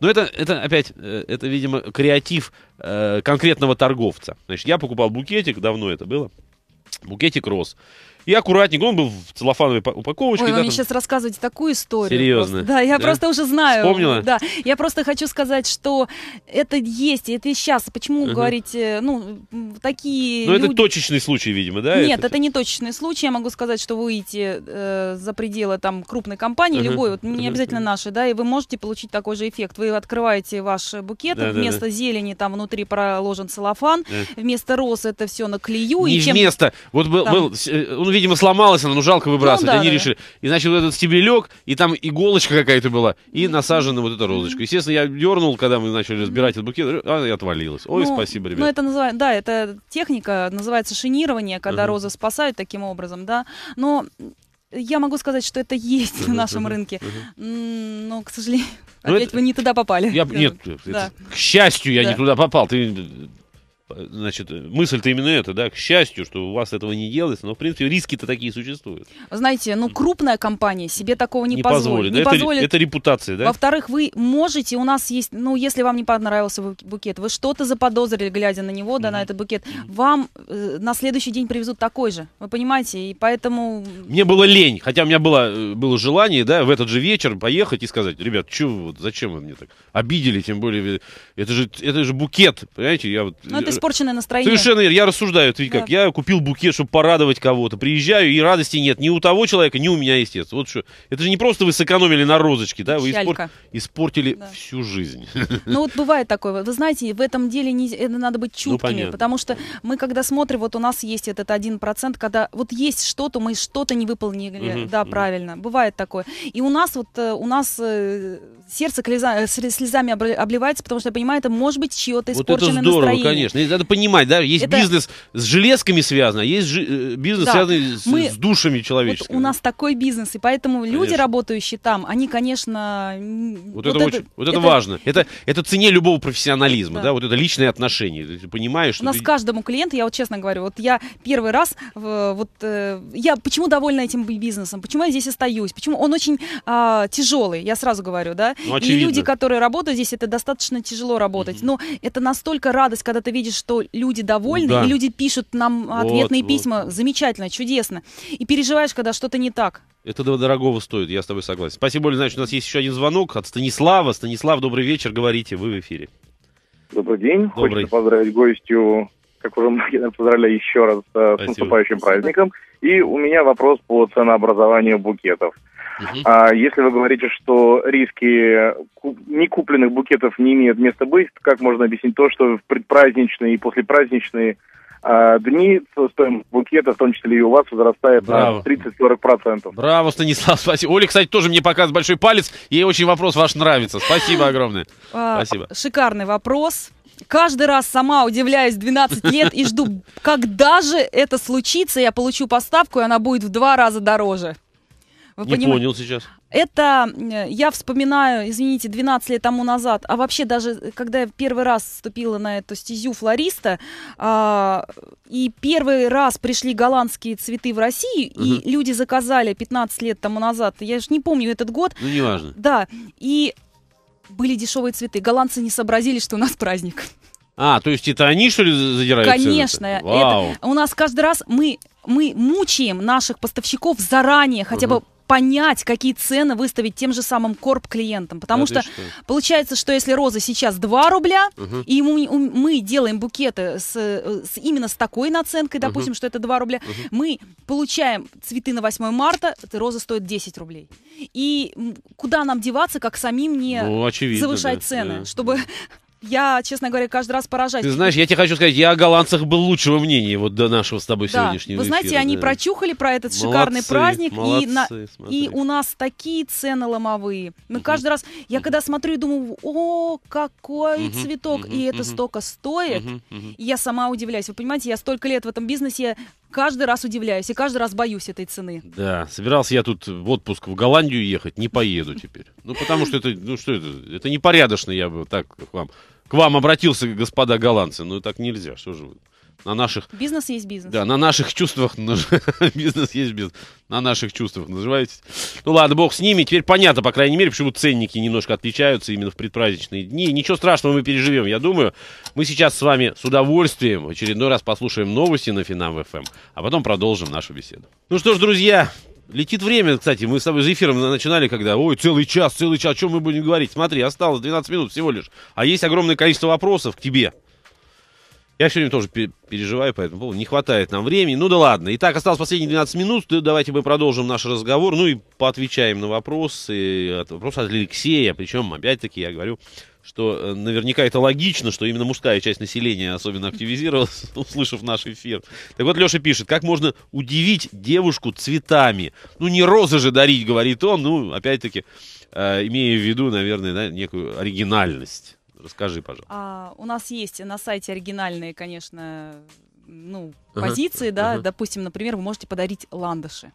Но это, это опять, э, это, видимо, креатив э, конкретного торговца. Значит, я покупал букетик, давно это было. Букетик рос. И аккуратненько, он был в целлофановой упаковочке. Ой, да, вы мне сейчас рассказываете такую историю. Серьезно? Просто. Да, я да? просто уже знаю. Вспомнила? Да, я просто хочу сказать, что это есть, это и сейчас. Почему угу. Uh -huh. говорите, э, ну, такие Ну, люди... это точечный случай, видимо, да? Нет, это, это не точечный случай. Я могу сказать, что вы идете э, за пределы там крупной компании, Uh -huh. любой, вот, не Uh -huh. обязательно нашей, да, и вы можете получить такой же эффект. Вы открываете ваш букет, да, вместо да, да. зелени там внутри проложен целлофан, да. вместо роз это все на клею. Не и чем... вместо. Вот был, там... был, э, он видимо, сломалась она, ну жалко выбрасывать. Ну, да, Они да. решили. И значит, вот этот стебелек, и там иголочка какая-то была, и насажена вот эта розочка. Естественно, я дернул, когда мы начали разбирать этот букет, она и отвалилась. Ой, ну, спасибо, ребята. Ну, это называется, да, это техника, называется шинирование, когда угу. розы спасают таким образом, да. Но я могу сказать, что это есть на нашем рынке, но, к сожалению, ну, опять вы не туда попали. Нет, к счастью, я не туда попал. Ты Значит, мысль-то именно эта, да, к счастью, что у вас этого не делается, но, в принципе, риски-то такие существуют. Знаете, ну, крупная компания себе такого не, не позволит. позволит. Не да, позволит. Это, это репутация, да? Во-вторых, вы можете, у нас есть, ну, если вам не понравился букет, вы что-то заподозрили, глядя на него, mm-hmm. да, на этот букет, вам э, на следующий день привезут такой же, вы понимаете, и поэтому... Мне было лень, хотя у меня было, э, было желание, да, в этот же вечер поехать и сказать, ребят, чё, вот, зачем вы мне так обидели, тем более, это же, это же букет, понимаете, я вот... Ну, это э, испорченное настроение. Совершенно верно. Я рассуждаю, ты да. как, я купил букет, чтобы порадовать кого-то. Приезжаю, и радости нет ни у того человека, ни у меня, естественно. Вот что. Это же не просто вы сэкономили на розочке, да, вы испор... испортили да. всю жизнь. Ну вот бывает такое. Вы знаете, в этом деле не... это надо быть ну, чуткими, ну, потому что мы когда смотрим, вот у нас есть этот один процент, когда вот есть что-то, мы что-то не выполнили, угу, да, угу. правильно. Бывает такое. И у нас вот, э, у нас э, сердце слезами обливается, потому что я понимаю, это может быть чье-то вот испорченное это здорово, настроение. конечно есть надо понимать, да, есть это... бизнес с железками связан, а есть жи- э, бизнес, да. связанный с, Мы... с душами человеческими. Вот у нас такой бизнес, и поэтому конечно. люди, работающие там, они, конечно... Вот, вот это, это очень, вот это, это важно. Это, это цене любого профессионализма, да, да вот это личные отношения. Ты понимаешь, что У нас ты... каждому клиенту, я вот честно говорю, вот я первый раз, вот э, я почему довольна этим бизнесом, почему я здесь остаюсь, почему он очень а, тяжелый, я сразу говорю, да. Ну, и люди, которые работают здесь, это достаточно тяжело работать, mm-hmm. но это настолько радость, когда ты видишь что люди довольны, да. и люди пишут нам ответные вот, письма. Вот. Замечательно, чудесно. И переживаешь, когда что-то не так. Это дорогого стоит, я с тобой согласен. Спасибо, Оля, значит, у нас есть еще один звонок от Станислава. Станислав, добрый вечер, говорите, вы в эфире. Добрый день. Добрый. Хочется поздравить гостю, как уже многие поздравляю еще раз э, Спасибо. с наступающим праздником. И у меня вопрос по ценообразованию букетов. А если вы говорите, что риски некупленных букетов не имеют места быть, как можно объяснить то, что в предпраздничные и послепраздничные а, дни стоимость букета, в том числе и у вас, возрастает Браво. на 30-40%. Браво, Станислав, спасибо. Оля, кстати, тоже мне показывает большой палец. Ей очень вопрос ваш нравится. Спасибо огромное. А, спасибо. Шикарный вопрос. Каждый раз сама удивляюсь 12 лет и жду, когда же это случится, я получу поставку, и она будет в два раза дороже. Вы не поним... понял сейчас. Это э, я вспоминаю, извините, 12 лет тому назад, а вообще даже э, когда я первый раз вступила на эту стезю флориста, а, и первый раз пришли голландские цветы в Россию, угу. и люди заказали 15 лет тому назад, я же не помню этот год. Ну, неважно. Да, и были дешевые цветы. Голландцы не сообразили, что у нас праздник. А, то есть это они, что ли, задирают Конечно. Это? Вау. это, у нас каждый раз мы, мы мучаем наших поставщиков заранее, хотя угу. бы понять, какие цены выставить тем же самым корп клиентам. Потому а что, что получается, что если роза сейчас 2 рубля, угу. и мы, мы делаем букеты с, э, с именно с такой наценкой, допустим, угу. что это 2 рубля, угу. мы получаем цветы на 8 марта, роза стоит 10 рублей. И куда нам деваться, как самим не ну, очевидно, завышать да, цены, да. чтобы я, честно говоря, каждый раз поражаюсь. Ты знаешь, я тебе хочу сказать, я о голландцах был лучшего мнения вот до нашего с тобой да. сегодняшнего Вы знаете, эфира, они да. прочухали про этот молодцы, шикарный праздник. Молодцы, и, на... и у нас такие цены ломовые. Мы угу. каждый раз, я угу. когда смотрю думаю, о, какой угу. цветок, угу. и это угу. столько стоит. Угу. Угу. И я сама удивляюсь. Вы понимаете, я столько лет в этом бизнесе каждый раз удивляюсь и каждый раз боюсь этой цены. Да, собирался я тут в отпуск в Голландию ехать, не поеду теперь. Ну, потому что это, ну что это, это непорядочно, я бы так к вам, к вам обратился, господа голландцы, ну так нельзя, что же вы на наших... Бизнес есть бизнес. Да, на наших чувствах... бизнес есть бизнес. На наших чувствах наживаетесь. Ну ладно, бог с ними. Теперь понятно, по крайней мере, почему ценники немножко отличаются именно в предпраздничные дни. Ничего страшного мы переживем, я думаю. Мы сейчас с вами с удовольствием в очередной раз послушаем новости на Финам ФМ, эм, а потом продолжим нашу беседу. Ну что ж, друзья, Летит время, кстати, мы с тобой за эфиром начинали, когда, ой, целый час, целый час, о чем мы будем говорить? Смотри, осталось 12 минут всего лишь, а есть огромное количество вопросов к тебе, я все время тоже переживаю по этому поводу. Не хватает нам времени. Ну да ладно. Итак, осталось последние 12 минут. Давайте мы продолжим наш разговор. Ну и поотвечаем на вопросы. Вопрос от Алексея. Причем, опять-таки, я говорю, что э, наверняка это логично, что именно мужская часть населения особенно активизировалась, услышав наш эфир. Так вот, Леша пишет, как можно удивить девушку цветами? Ну, не розы же дарить, говорит он, ну, опять-таки, э, имея в виду, наверное, да, некую оригинальность. Расскажи, пожалуйста. А, у нас есть на сайте оригинальные, конечно, ну, uh-huh. позиции, да. Uh-huh. Допустим, например, вы можете подарить ландыши.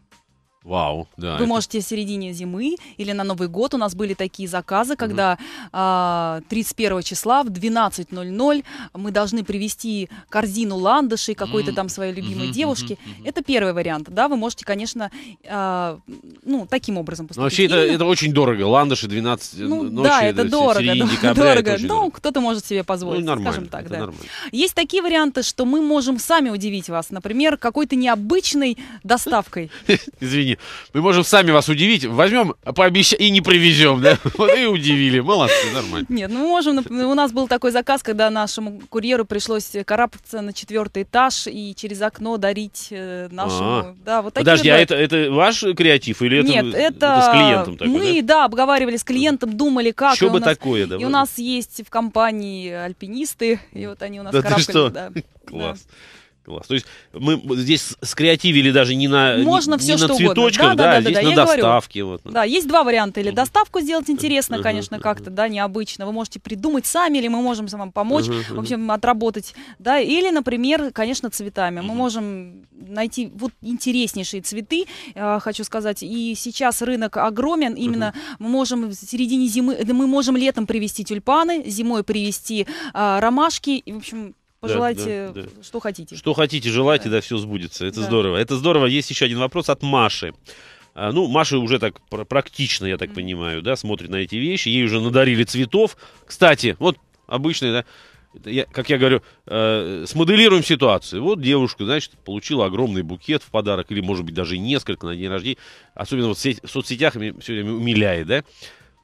Вау, да. Вы это... можете в середине зимы или на Новый год. У нас были такие заказы, когда угу. а, 31 числа в 12.00 мы должны привезти корзину ландышей какой-то угу. там своей любимой угу, девушки. Угу, угу. Это первый вариант, да. Вы можете, конечно, а, ну, таким образом ну, поступить. Но вообще это, или... это очень дорого. Ландыши 12 ну, ночи. Да, это, это дорого. декабря, дорого. Это ну, дорого. кто-то может себе позволить, ну, нормально, скажем так. да. нормально. Есть такие варианты, что мы можем сами удивить вас. Например, какой-то необычной доставкой. Извини деньги. Мы можем сами вас удивить. Возьмем, пообещаем и не привезем. Да? Вот и удивили. Молодцы, нормально. Нет, ну можем. У нас был такой заказ, когда нашему курьеру пришлось карабкаться на четвертый этаж и через окно дарить э, нашему. А-а-а. Да, вот такие Подожди, а это, это ваш креатив или это, Нет, это, это с клиентом такой, Мы, да? да, обговаривали с клиентом, думали, как. Что бы нас... такое, да? И у нас есть в компании альпинисты, и вот они у нас да карабкались. Да. Класс. Да. Класс. То есть мы здесь скреативили даже не на, Можно не, все, не на цветочках, угодно. да, да, да, здесь да, на доставке. Говорю, вот. Ну. Да, есть два варианта. Или доставку сделать интересно, конечно, как-то, да, необычно. Вы можете придумать сами, или мы можем вам помочь, в общем, отработать, да. Или, например, конечно, цветами. Мы можем найти вот интереснейшие цветы, э, хочу сказать. И сейчас рынок огромен. Именно мы можем в середине зимы, мы можем летом привезти тюльпаны, зимой привезти э, ромашки. И, в общем, Пожелайте, да, да, да. что хотите. Что хотите, желайте, да, да все сбудется. Это да. здорово. Это здорово. Есть еще один вопрос от Маши. А, ну, Маша уже так практично, я так mm. понимаю, да, смотрит на эти вещи. Ей уже надарили цветов. Кстати, вот обычный, да, я, как я говорю, э, смоделируем ситуацию. Вот девушка, значит, получила огромный букет в подарок, или, может быть, даже несколько на день рождения. Особенно вот в, соцсетях все время умиляет, да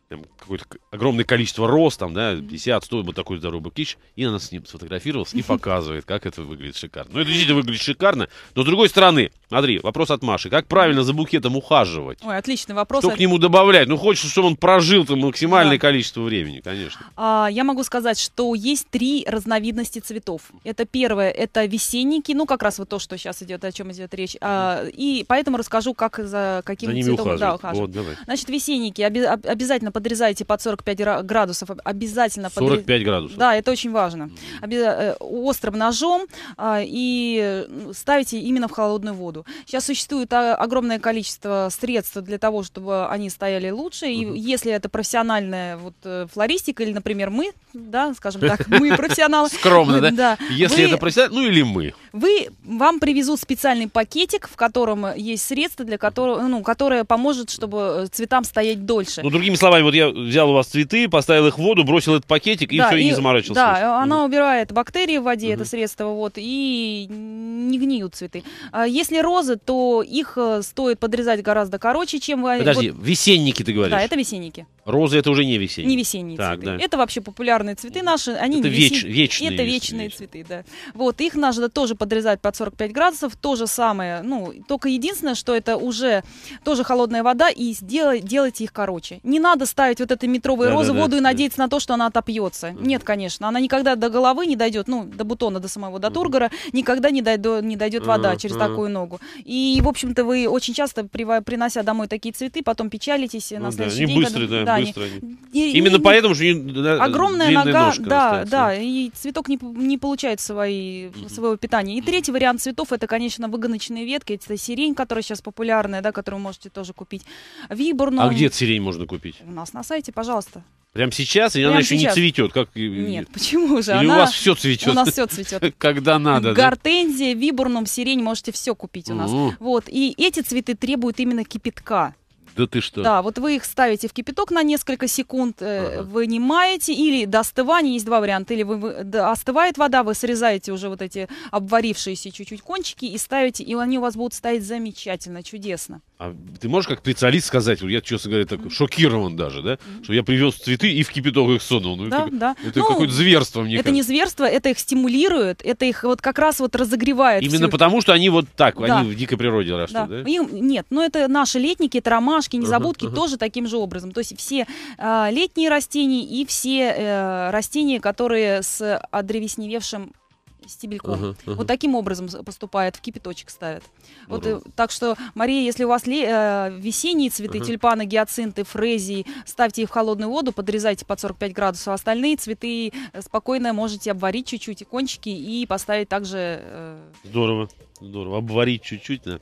там, какое-то огромное количество рост, там, да, 50, 100, вот такой здоровый букич, и она с ним сфотографировалась и показывает, как это выглядит шикарно. Ну, это действительно выглядит шикарно, но с другой стороны, смотри, вопрос от Маши, как правильно за букетом ухаживать? Ой, отличный вопрос. Что к нему добавлять? Ну, хочется, чтобы он прожил там максимальное да. количество времени, конечно. А, я могу сказать, что есть три разновидности цветов. Это первое, это весенники, ну, как раз вот то, что сейчас идет, о чем идет речь, а, и поэтому расскажу, как за каким за цветом ухаживать. Да, ухаживать. Вот, давай. Значит, весенники обе- обязательно подрезайте под 45 градусов, обязательно... 45 подрез... градусов. Да, это очень важно. Э, острым ножом а, и ну, ставите именно в холодную воду. Сейчас существует а, огромное количество средств для того, чтобы они стояли лучше. И угу. если это профессиональная вот, э, флористика, или, например, мы, да, скажем так, мы профессионалы. Скромно, да? Если это профессионально, ну или мы. Вы, вам привезут специальный пакетик, в котором есть средство, для которого, ну, которое поможет, чтобы э, цветам стоять дольше. Ну, другими словами, вот я взял у вас цветы, поставил их в воду, бросил этот пакетик и да, все, и, и не заморачивался. Да, угу. Mm. она убирает бактерии в воде, угу. это средство, вот, и не гниют цветы. А если розы, то их э, стоит подрезать гораздо короче, чем... А, Подожди, вот... весенники ты говоришь? Да, это весенники. Розы это уже не весенние. Не весенние так, цветы. Да. Это вообще популярные цветы наши. Они это не веч, весен... вечные. Это вечные вечно. цветы, да. Вот, их надо тоже подрезать под 45 градусов. То же самое. Ну, только единственное, что это уже тоже холодная вода, и сделай, делать их короче. Не надо ставить вот этой метровые да, розы да, да, воду да, и надеяться да. на то, что она отопьется. Mm. Нет, конечно. Она никогда до головы не дойдет, ну, до бутона, до самого, до mm. тургора, никогда не, дойдет, не дойдет mm. вода через mm. такую ногу. И, в общем-то, вы очень часто, принося домой такие цветы, потом печалитесь ну, на следующий да, день. Быстрый, когда... да, да, ткани. И, Именно и, поэтому же огромная нога, ножка да, остается. да, и цветок не, не получает свои, mm-hmm. своего питания. И третий вариант цветов это, конечно, выгоночные ветки, это сирень, которая сейчас популярная, да, которую вы можете тоже купить. Виборну. А где сирень можно купить? У нас на сайте, пожалуйста. Прямо сейчас, и Прямо она еще сейчас. не цветет. Как... Нет, почему же? Или она... у вас все цветет? У нас все цветет. Когда надо. Гортензия, да? виборном, сирень, можете все купить у нас. Вот. И эти цветы требуют именно кипятка. Да ты что? Да, вот вы их ставите в кипяток на несколько секунд, э, ага. вынимаете, или до остывания, есть два варианта, или вы, да, остывает вода, вы срезаете уже вот эти обварившиеся чуть-чуть кончики и ставите, и они у вас будут стоять замечательно, чудесно. А ты можешь как специалист сказать, я, честно говоря, так шокирован даже, да, что я привез цветы и в кипяток их сунул. Ну, да, это, да. Это ну, какое-то зверство, мне Это кажется. не зверство, это их стимулирует, это их вот как раз вот разогревает. Именно всю... потому, что они вот так, да. они в дикой природе растут, да? да? Им, нет, но ну, это наши летники, это ромашки, незабудки uh-huh, uh-huh. тоже таким же образом. То есть все э, летние растения и все э, растения, которые с одревесневевшим стебельком. Uh-huh, uh-huh. Вот таким образом поступают, в кипяточек ставят. Вот, э, так что, Мария, если у вас ли, э, весенние цветы, uh-huh. тюльпаны, гиацинты, фрезии, ставьте их в холодную воду, подрезайте под 45 градусов. Остальные цветы э, спокойно можете обварить чуть-чуть и кончики и поставить также... Э... Здорово, здорово. Обварить чуть-чуть, да.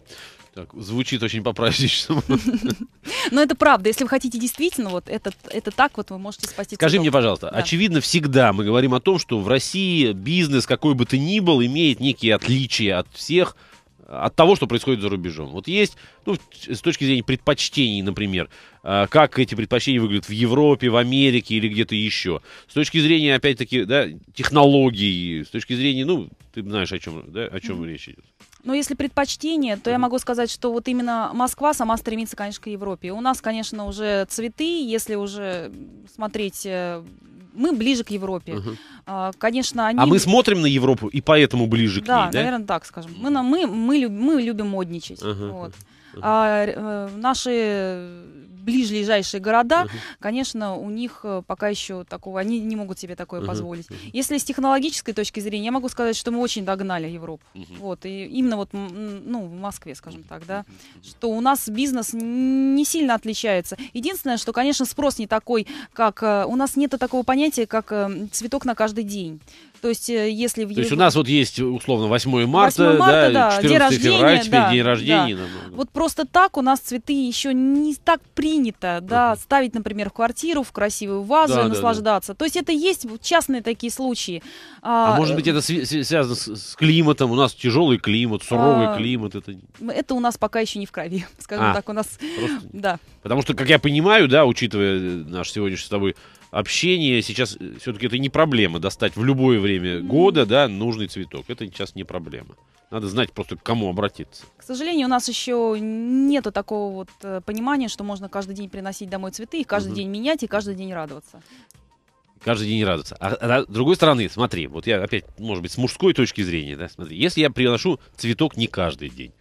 Так, звучит очень по-праздничному. Но это правда. Если вы хотите действительно, вот это, это так, вот вы можете спасти. Скажи мне, пожалуйста, очевидно, всегда мы говорим о том, что в России бизнес, какой бы ты ни был, имеет некие отличия от всех от того, что происходит за рубежом. Вот есть, ну, с точки зрения предпочтений, например, а, как эти предпочтения выглядят в Европе, в Америке или где-то еще. С точки зрения, опять-таки, да, технологий, с точки зрения, ну, ты знаешь, о чем, да, о чем mm-hmm. речь идет. Но если предпочтение, то я могу сказать, что вот именно Москва сама стремится, конечно, к Европе. У нас, конечно, уже цветы, если уже смотреть э, мы ближе к Европе. Угу. конечно, а они... А мы смотрим на Европу и поэтому ближе да, к ней, да? наверное, так скажем. Мы, мы, мы, мы любим модничать. Угу. Вот а э, наши ближайшие города, конечно, у них э, пока еще такого, они не могут себе такое позволить. Если с технологической точки зрения, я могу сказать, что мы очень догнали Европу. Вот, и именно вот, ну, в Москве, скажем так, да, что у нас бизнес не сильно отличается. Единственное, что, конечно, спрос не такой, как... Э, у нас нет такого понятия, как эм, цветок на каждый день. То есть, э, если в То есть у нас вот есть, условно, 8 марта, 8 марта да, 14 день рождения, февраля, теперь да, день рождения. Да. Нам... Вот просто так у нас цветы еще не так принято, да, uh-huh. ставить, например, в квартиру, в красивую вазу да, и наслаждаться. Да. То есть это есть частные такие случаи. А, а может быть э, это связано с, с климатом? У нас тяжелый климат, суровый а, климат. Это... это у нас пока еще не в крови, скажем а, так. У нас, просто... да. Потому что, как я понимаю, да, учитывая э, наш сегодняшний с тобой общение сейчас э, все-таки это не проблема достать в любое время года, да, нужный цветок. Это сейчас не проблема. Надо знать просто, к кому обратиться. К сожалению, у нас еще нету такого вот э, понимания, что можно каждый день приносить домой цветы, и каждый угу. день менять, и каждый день радоваться. Каждый день радоваться. А, а с другой стороны, смотри, вот я опять, может быть, с мужской точки зрения, да, смотри, если я приношу цветок не каждый день,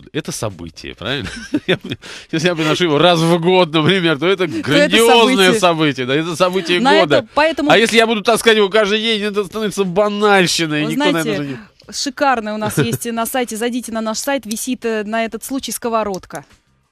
что это событие, правильно? Если я приношу его раз в год, например, то это грандиозное событие, да, это событие года. А если я буду таскать его каждый день, это становится банальщиной, никто, наверное, уже не... Шикарное у нас есть на сайте, зайдите на наш сайт, висит э, на этот случай сковородка.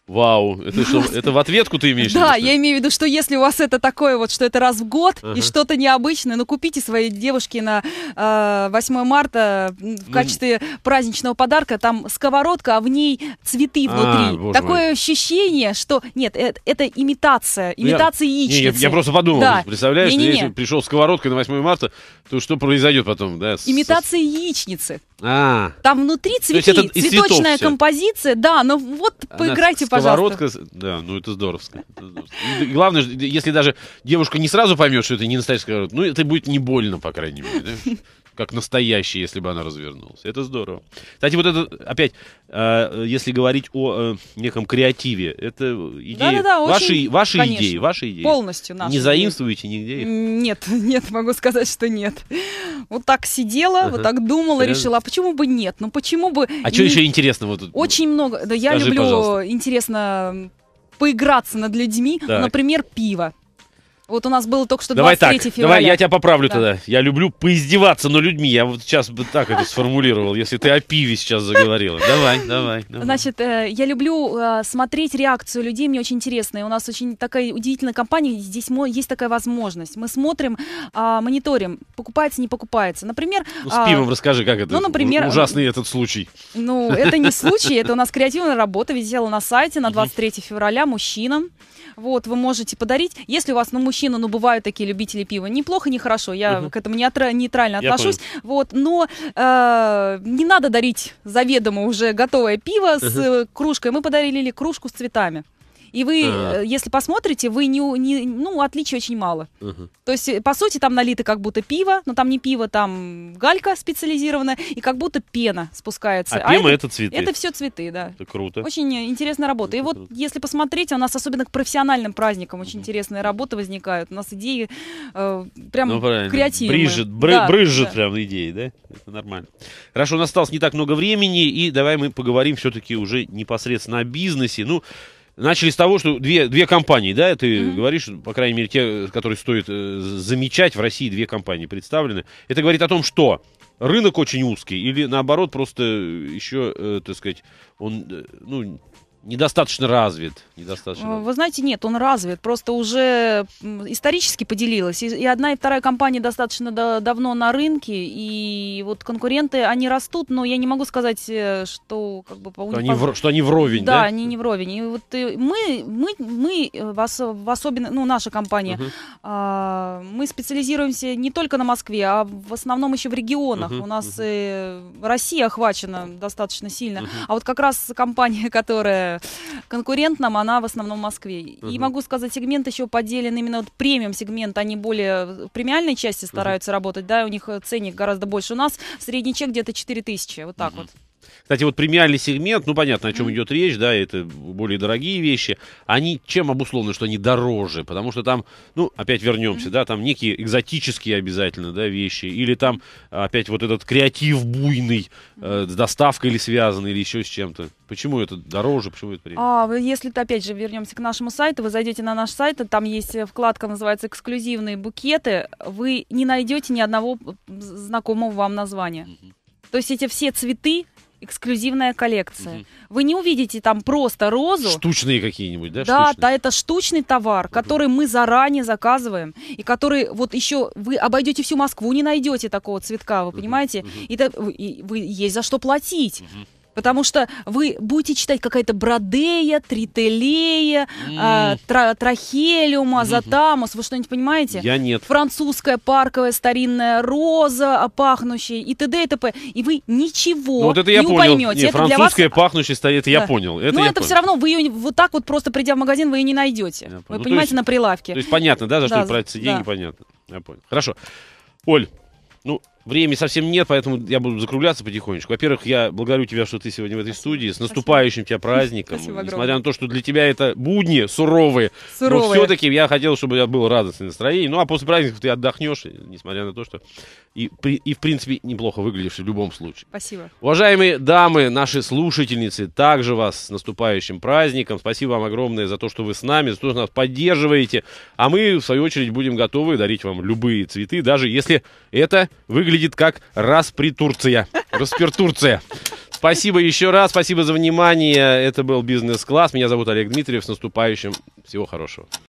Вау, это что, это в ответку ты имеешь? Да, я имею в виду, что если у вас это такое вот, что это раз в год ага. и что-то необычное, ну купите своей девушке на э, а, 8 марта в ну, качестве ну... праздничного подарка там сковородка, а в ней цветы а, внутри. А, боже такое мой. ощущение, что нет, это, это имитация, ну, имитация я... яичницы. Не, я, я просто подумал, да. представляешь, не, не, не. если пришел сковородкой на 8 марта, то что произойдет потом, да? Имитация с... яичницы. А. Там внутри цветы, цветочная композиция, да, но вот поиграйте, пожалуйста. да, ну это здоровско. Главное, если даже девушка не сразу поймет, что это не настоящая сковородка, ну это будет не больно, по крайней мере как настоящий, если бы она развернулась. Это здорово. Кстати, вот это, опять, э, если говорить о э, неком креативе, это идеи, да, да, да, ваши, очень, ваши конечно, идеи, ваши идеи. Полностью наши. Не заимствуете нигде их? Нет, нет, могу сказать, что нет. Вот так сидела, ага. вот так думала, Серьезно? решила, а почему бы нет? Ну почему бы... А не... что еще интересного тут? очень много, да я Скажи, люблю, пожалуйста. интересно поиграться над людьми, так. например, пиво. Вот у нас было только что 23 давай так, февраля. Давай я тебя поправлю да. тогда. Я люблю поиздеваться над людьми. Я вот сейчас бы так это сформулировал, если ты о пиве сейчас заговорила. Давай, давай. давай. Значит, э, я люблю э, смотреть реакцию людей, мне очень интересно. И у нас очень такая удивительная компания, здесь есть такая возможность. Мы смотрим, а, мониторим, покупается, не покупается. Например... Ну, с а, пивом расскажи, как это? Ну, например... Ужасный этот случай. Ну, это не случай, это у нас креативная работа висела на сайте на 23 февраля мужчинам. Вот, вы можете подарить. Если у вас, ну, мужчина, ну, бывают такие любители пива, неплохо, нехорошо, я угу. к этому неотра- нейтрально я отношусь. Понял. Вот, но э, не надо дарить заведомо уже готовое пиво угу. с кружкой. Мы подарили кружку с цветами. И вы, э, ага. если посмотрите, вы не, не ну, отличий очень мало. Угу. То есть, э, по сути, там налито как будто пиво, но там не пиво, там галька специализированная, и как будто пена спускается. А, а пена это, это цветы. Это все цветы, да. Это круто. Очень э, интересная работа. и вот, если посмотреть, у нас особенно к профессиональным праздникам очень угу. интересные работы возникают. У нас идеи э, прям ну, креативные. Брызжет, бры, да, брызжет да. прям идеи, да? Это нормально. Хорошо, у нас осталось не так много времени, и давай мы поговорим все-таки уже непосредственно о бизнесе. Ну, Начали с того, что две, две компании, да, ты mm-hmm. говоришь, по крайней мере, те, которые стоит э, замечать, в России две компании представлены. Это говорит о том, что рынок очень узкий, или наоборот, просто еще, э, так сказать, он, э, ну, недостаточно развит. Недостаточно э, Вы знаете, нет, он развит. Просто уже исторически поделилась. И, и одна, и вторая компания достаточно до, давно на рынке. И вот конкуренты, они растут, но я не могу сказать, э, что как бы... Что, они, в, что они вровень, да? Да, они не вровень. И вот и э, мы, мы, мы в особенно, ну, наша компания, угу. а, мы специализируемся не только на Москве, а в основном еще в регионах. Угу, У нас угу. Россия охвачена достаточно сильно. Угу. А вот как раз компания, которая конкурентном, она в основном в Москве. Угу. И могу сказать, сегмент еще поделен именно вот премиум сегмент, они более в премиальной части стараются угу. работать, да, у них ценник гораздо больше. У нас средний чек где-то 4 тысячи, вот так угу. вот. Кстати, вот премиальный сегмент, ну, понятно, о чем mm идет речь, да, это более дорогие вещи. Они чем обусловлены, что они дороже? Потому что там, ну, опять вернемся, mm да, там некие экзотические обязательно, да, вещи. Или там опять вот этот креатив буйный, э, с доставкой или связанный, или еще с чем-то. Почему это дороже, почему это премиум? А, если, опять же, вернемся к нашему сайту, вы зайдете на наш сайт, там есть э, вкладка, называется «Эксклюзивные букеты». Вы не найдете ни одного знакомого вам названия. Mm-hmm. То есть эти все цветы, эксклюзивная коллекция. Угу. Вы не увидите там просто розу. Штучные какие-нибудь, да? Да, да, это штучный товар, который угу. мы заранее заказываем и который вот еще вы обойдете всю Москву, не найдете такого цветка, вы понимаете? Угу. И, и вы есть за что платить. Угу. Потому что вы будете читать какая-то Бродея, Трителея, mm. э, тра Трахелиум, Азотамус, mm-hmm. вы что-нибудь понимаете? Я нет. Французская парковая старинная роза, а, пахнущая и т.д. и т.п. И вы ничего ну, вот это я не понял. поймете. Нет, это французская вас... пахнущая старинная, это да. я понял. Это Но я это понял. все равно, вы ее вот так вот просто придя в магазин, вы ее не найдете. Вы ну, понимаете, есть, на прилавке. То есть понятно, да, за да, что брать да. деньги, понятно. Я понял. Хорошо. Оль, Времени совсем нет, поэтому я буду закругляться потихонечку. Во-первых, я благодарю тебя, что ты сегодня в этой студии. С наступающим Спасибо. тебя праздником. Спасибо Несмотря на то, что для тебя это будни суровые. Суровые. Но все-таки я хотел, чтобы я был радостное настроение. Ну, а после праздников ты отдохнешь, несмотря на то, что... И, и, в принципе, неплохо выглядишь в любом случае. Спасибо. Уважаемые дамы, наши слушательницы, также вас с наступающим праздником. Спасибо вам огромное за то, что вы с нами, за то, что нас поддерживаете. А мы, в свою очередь, будем готовы дарить вам любые цветы, даже если это выглядит выглядит как распритурция. Распиртурция. Спасибо еще раз, спасибо за внимание. Это был «Бизнес-класс». Меня зовут Олег Дмитриев. С наступающим. Всего хорошего.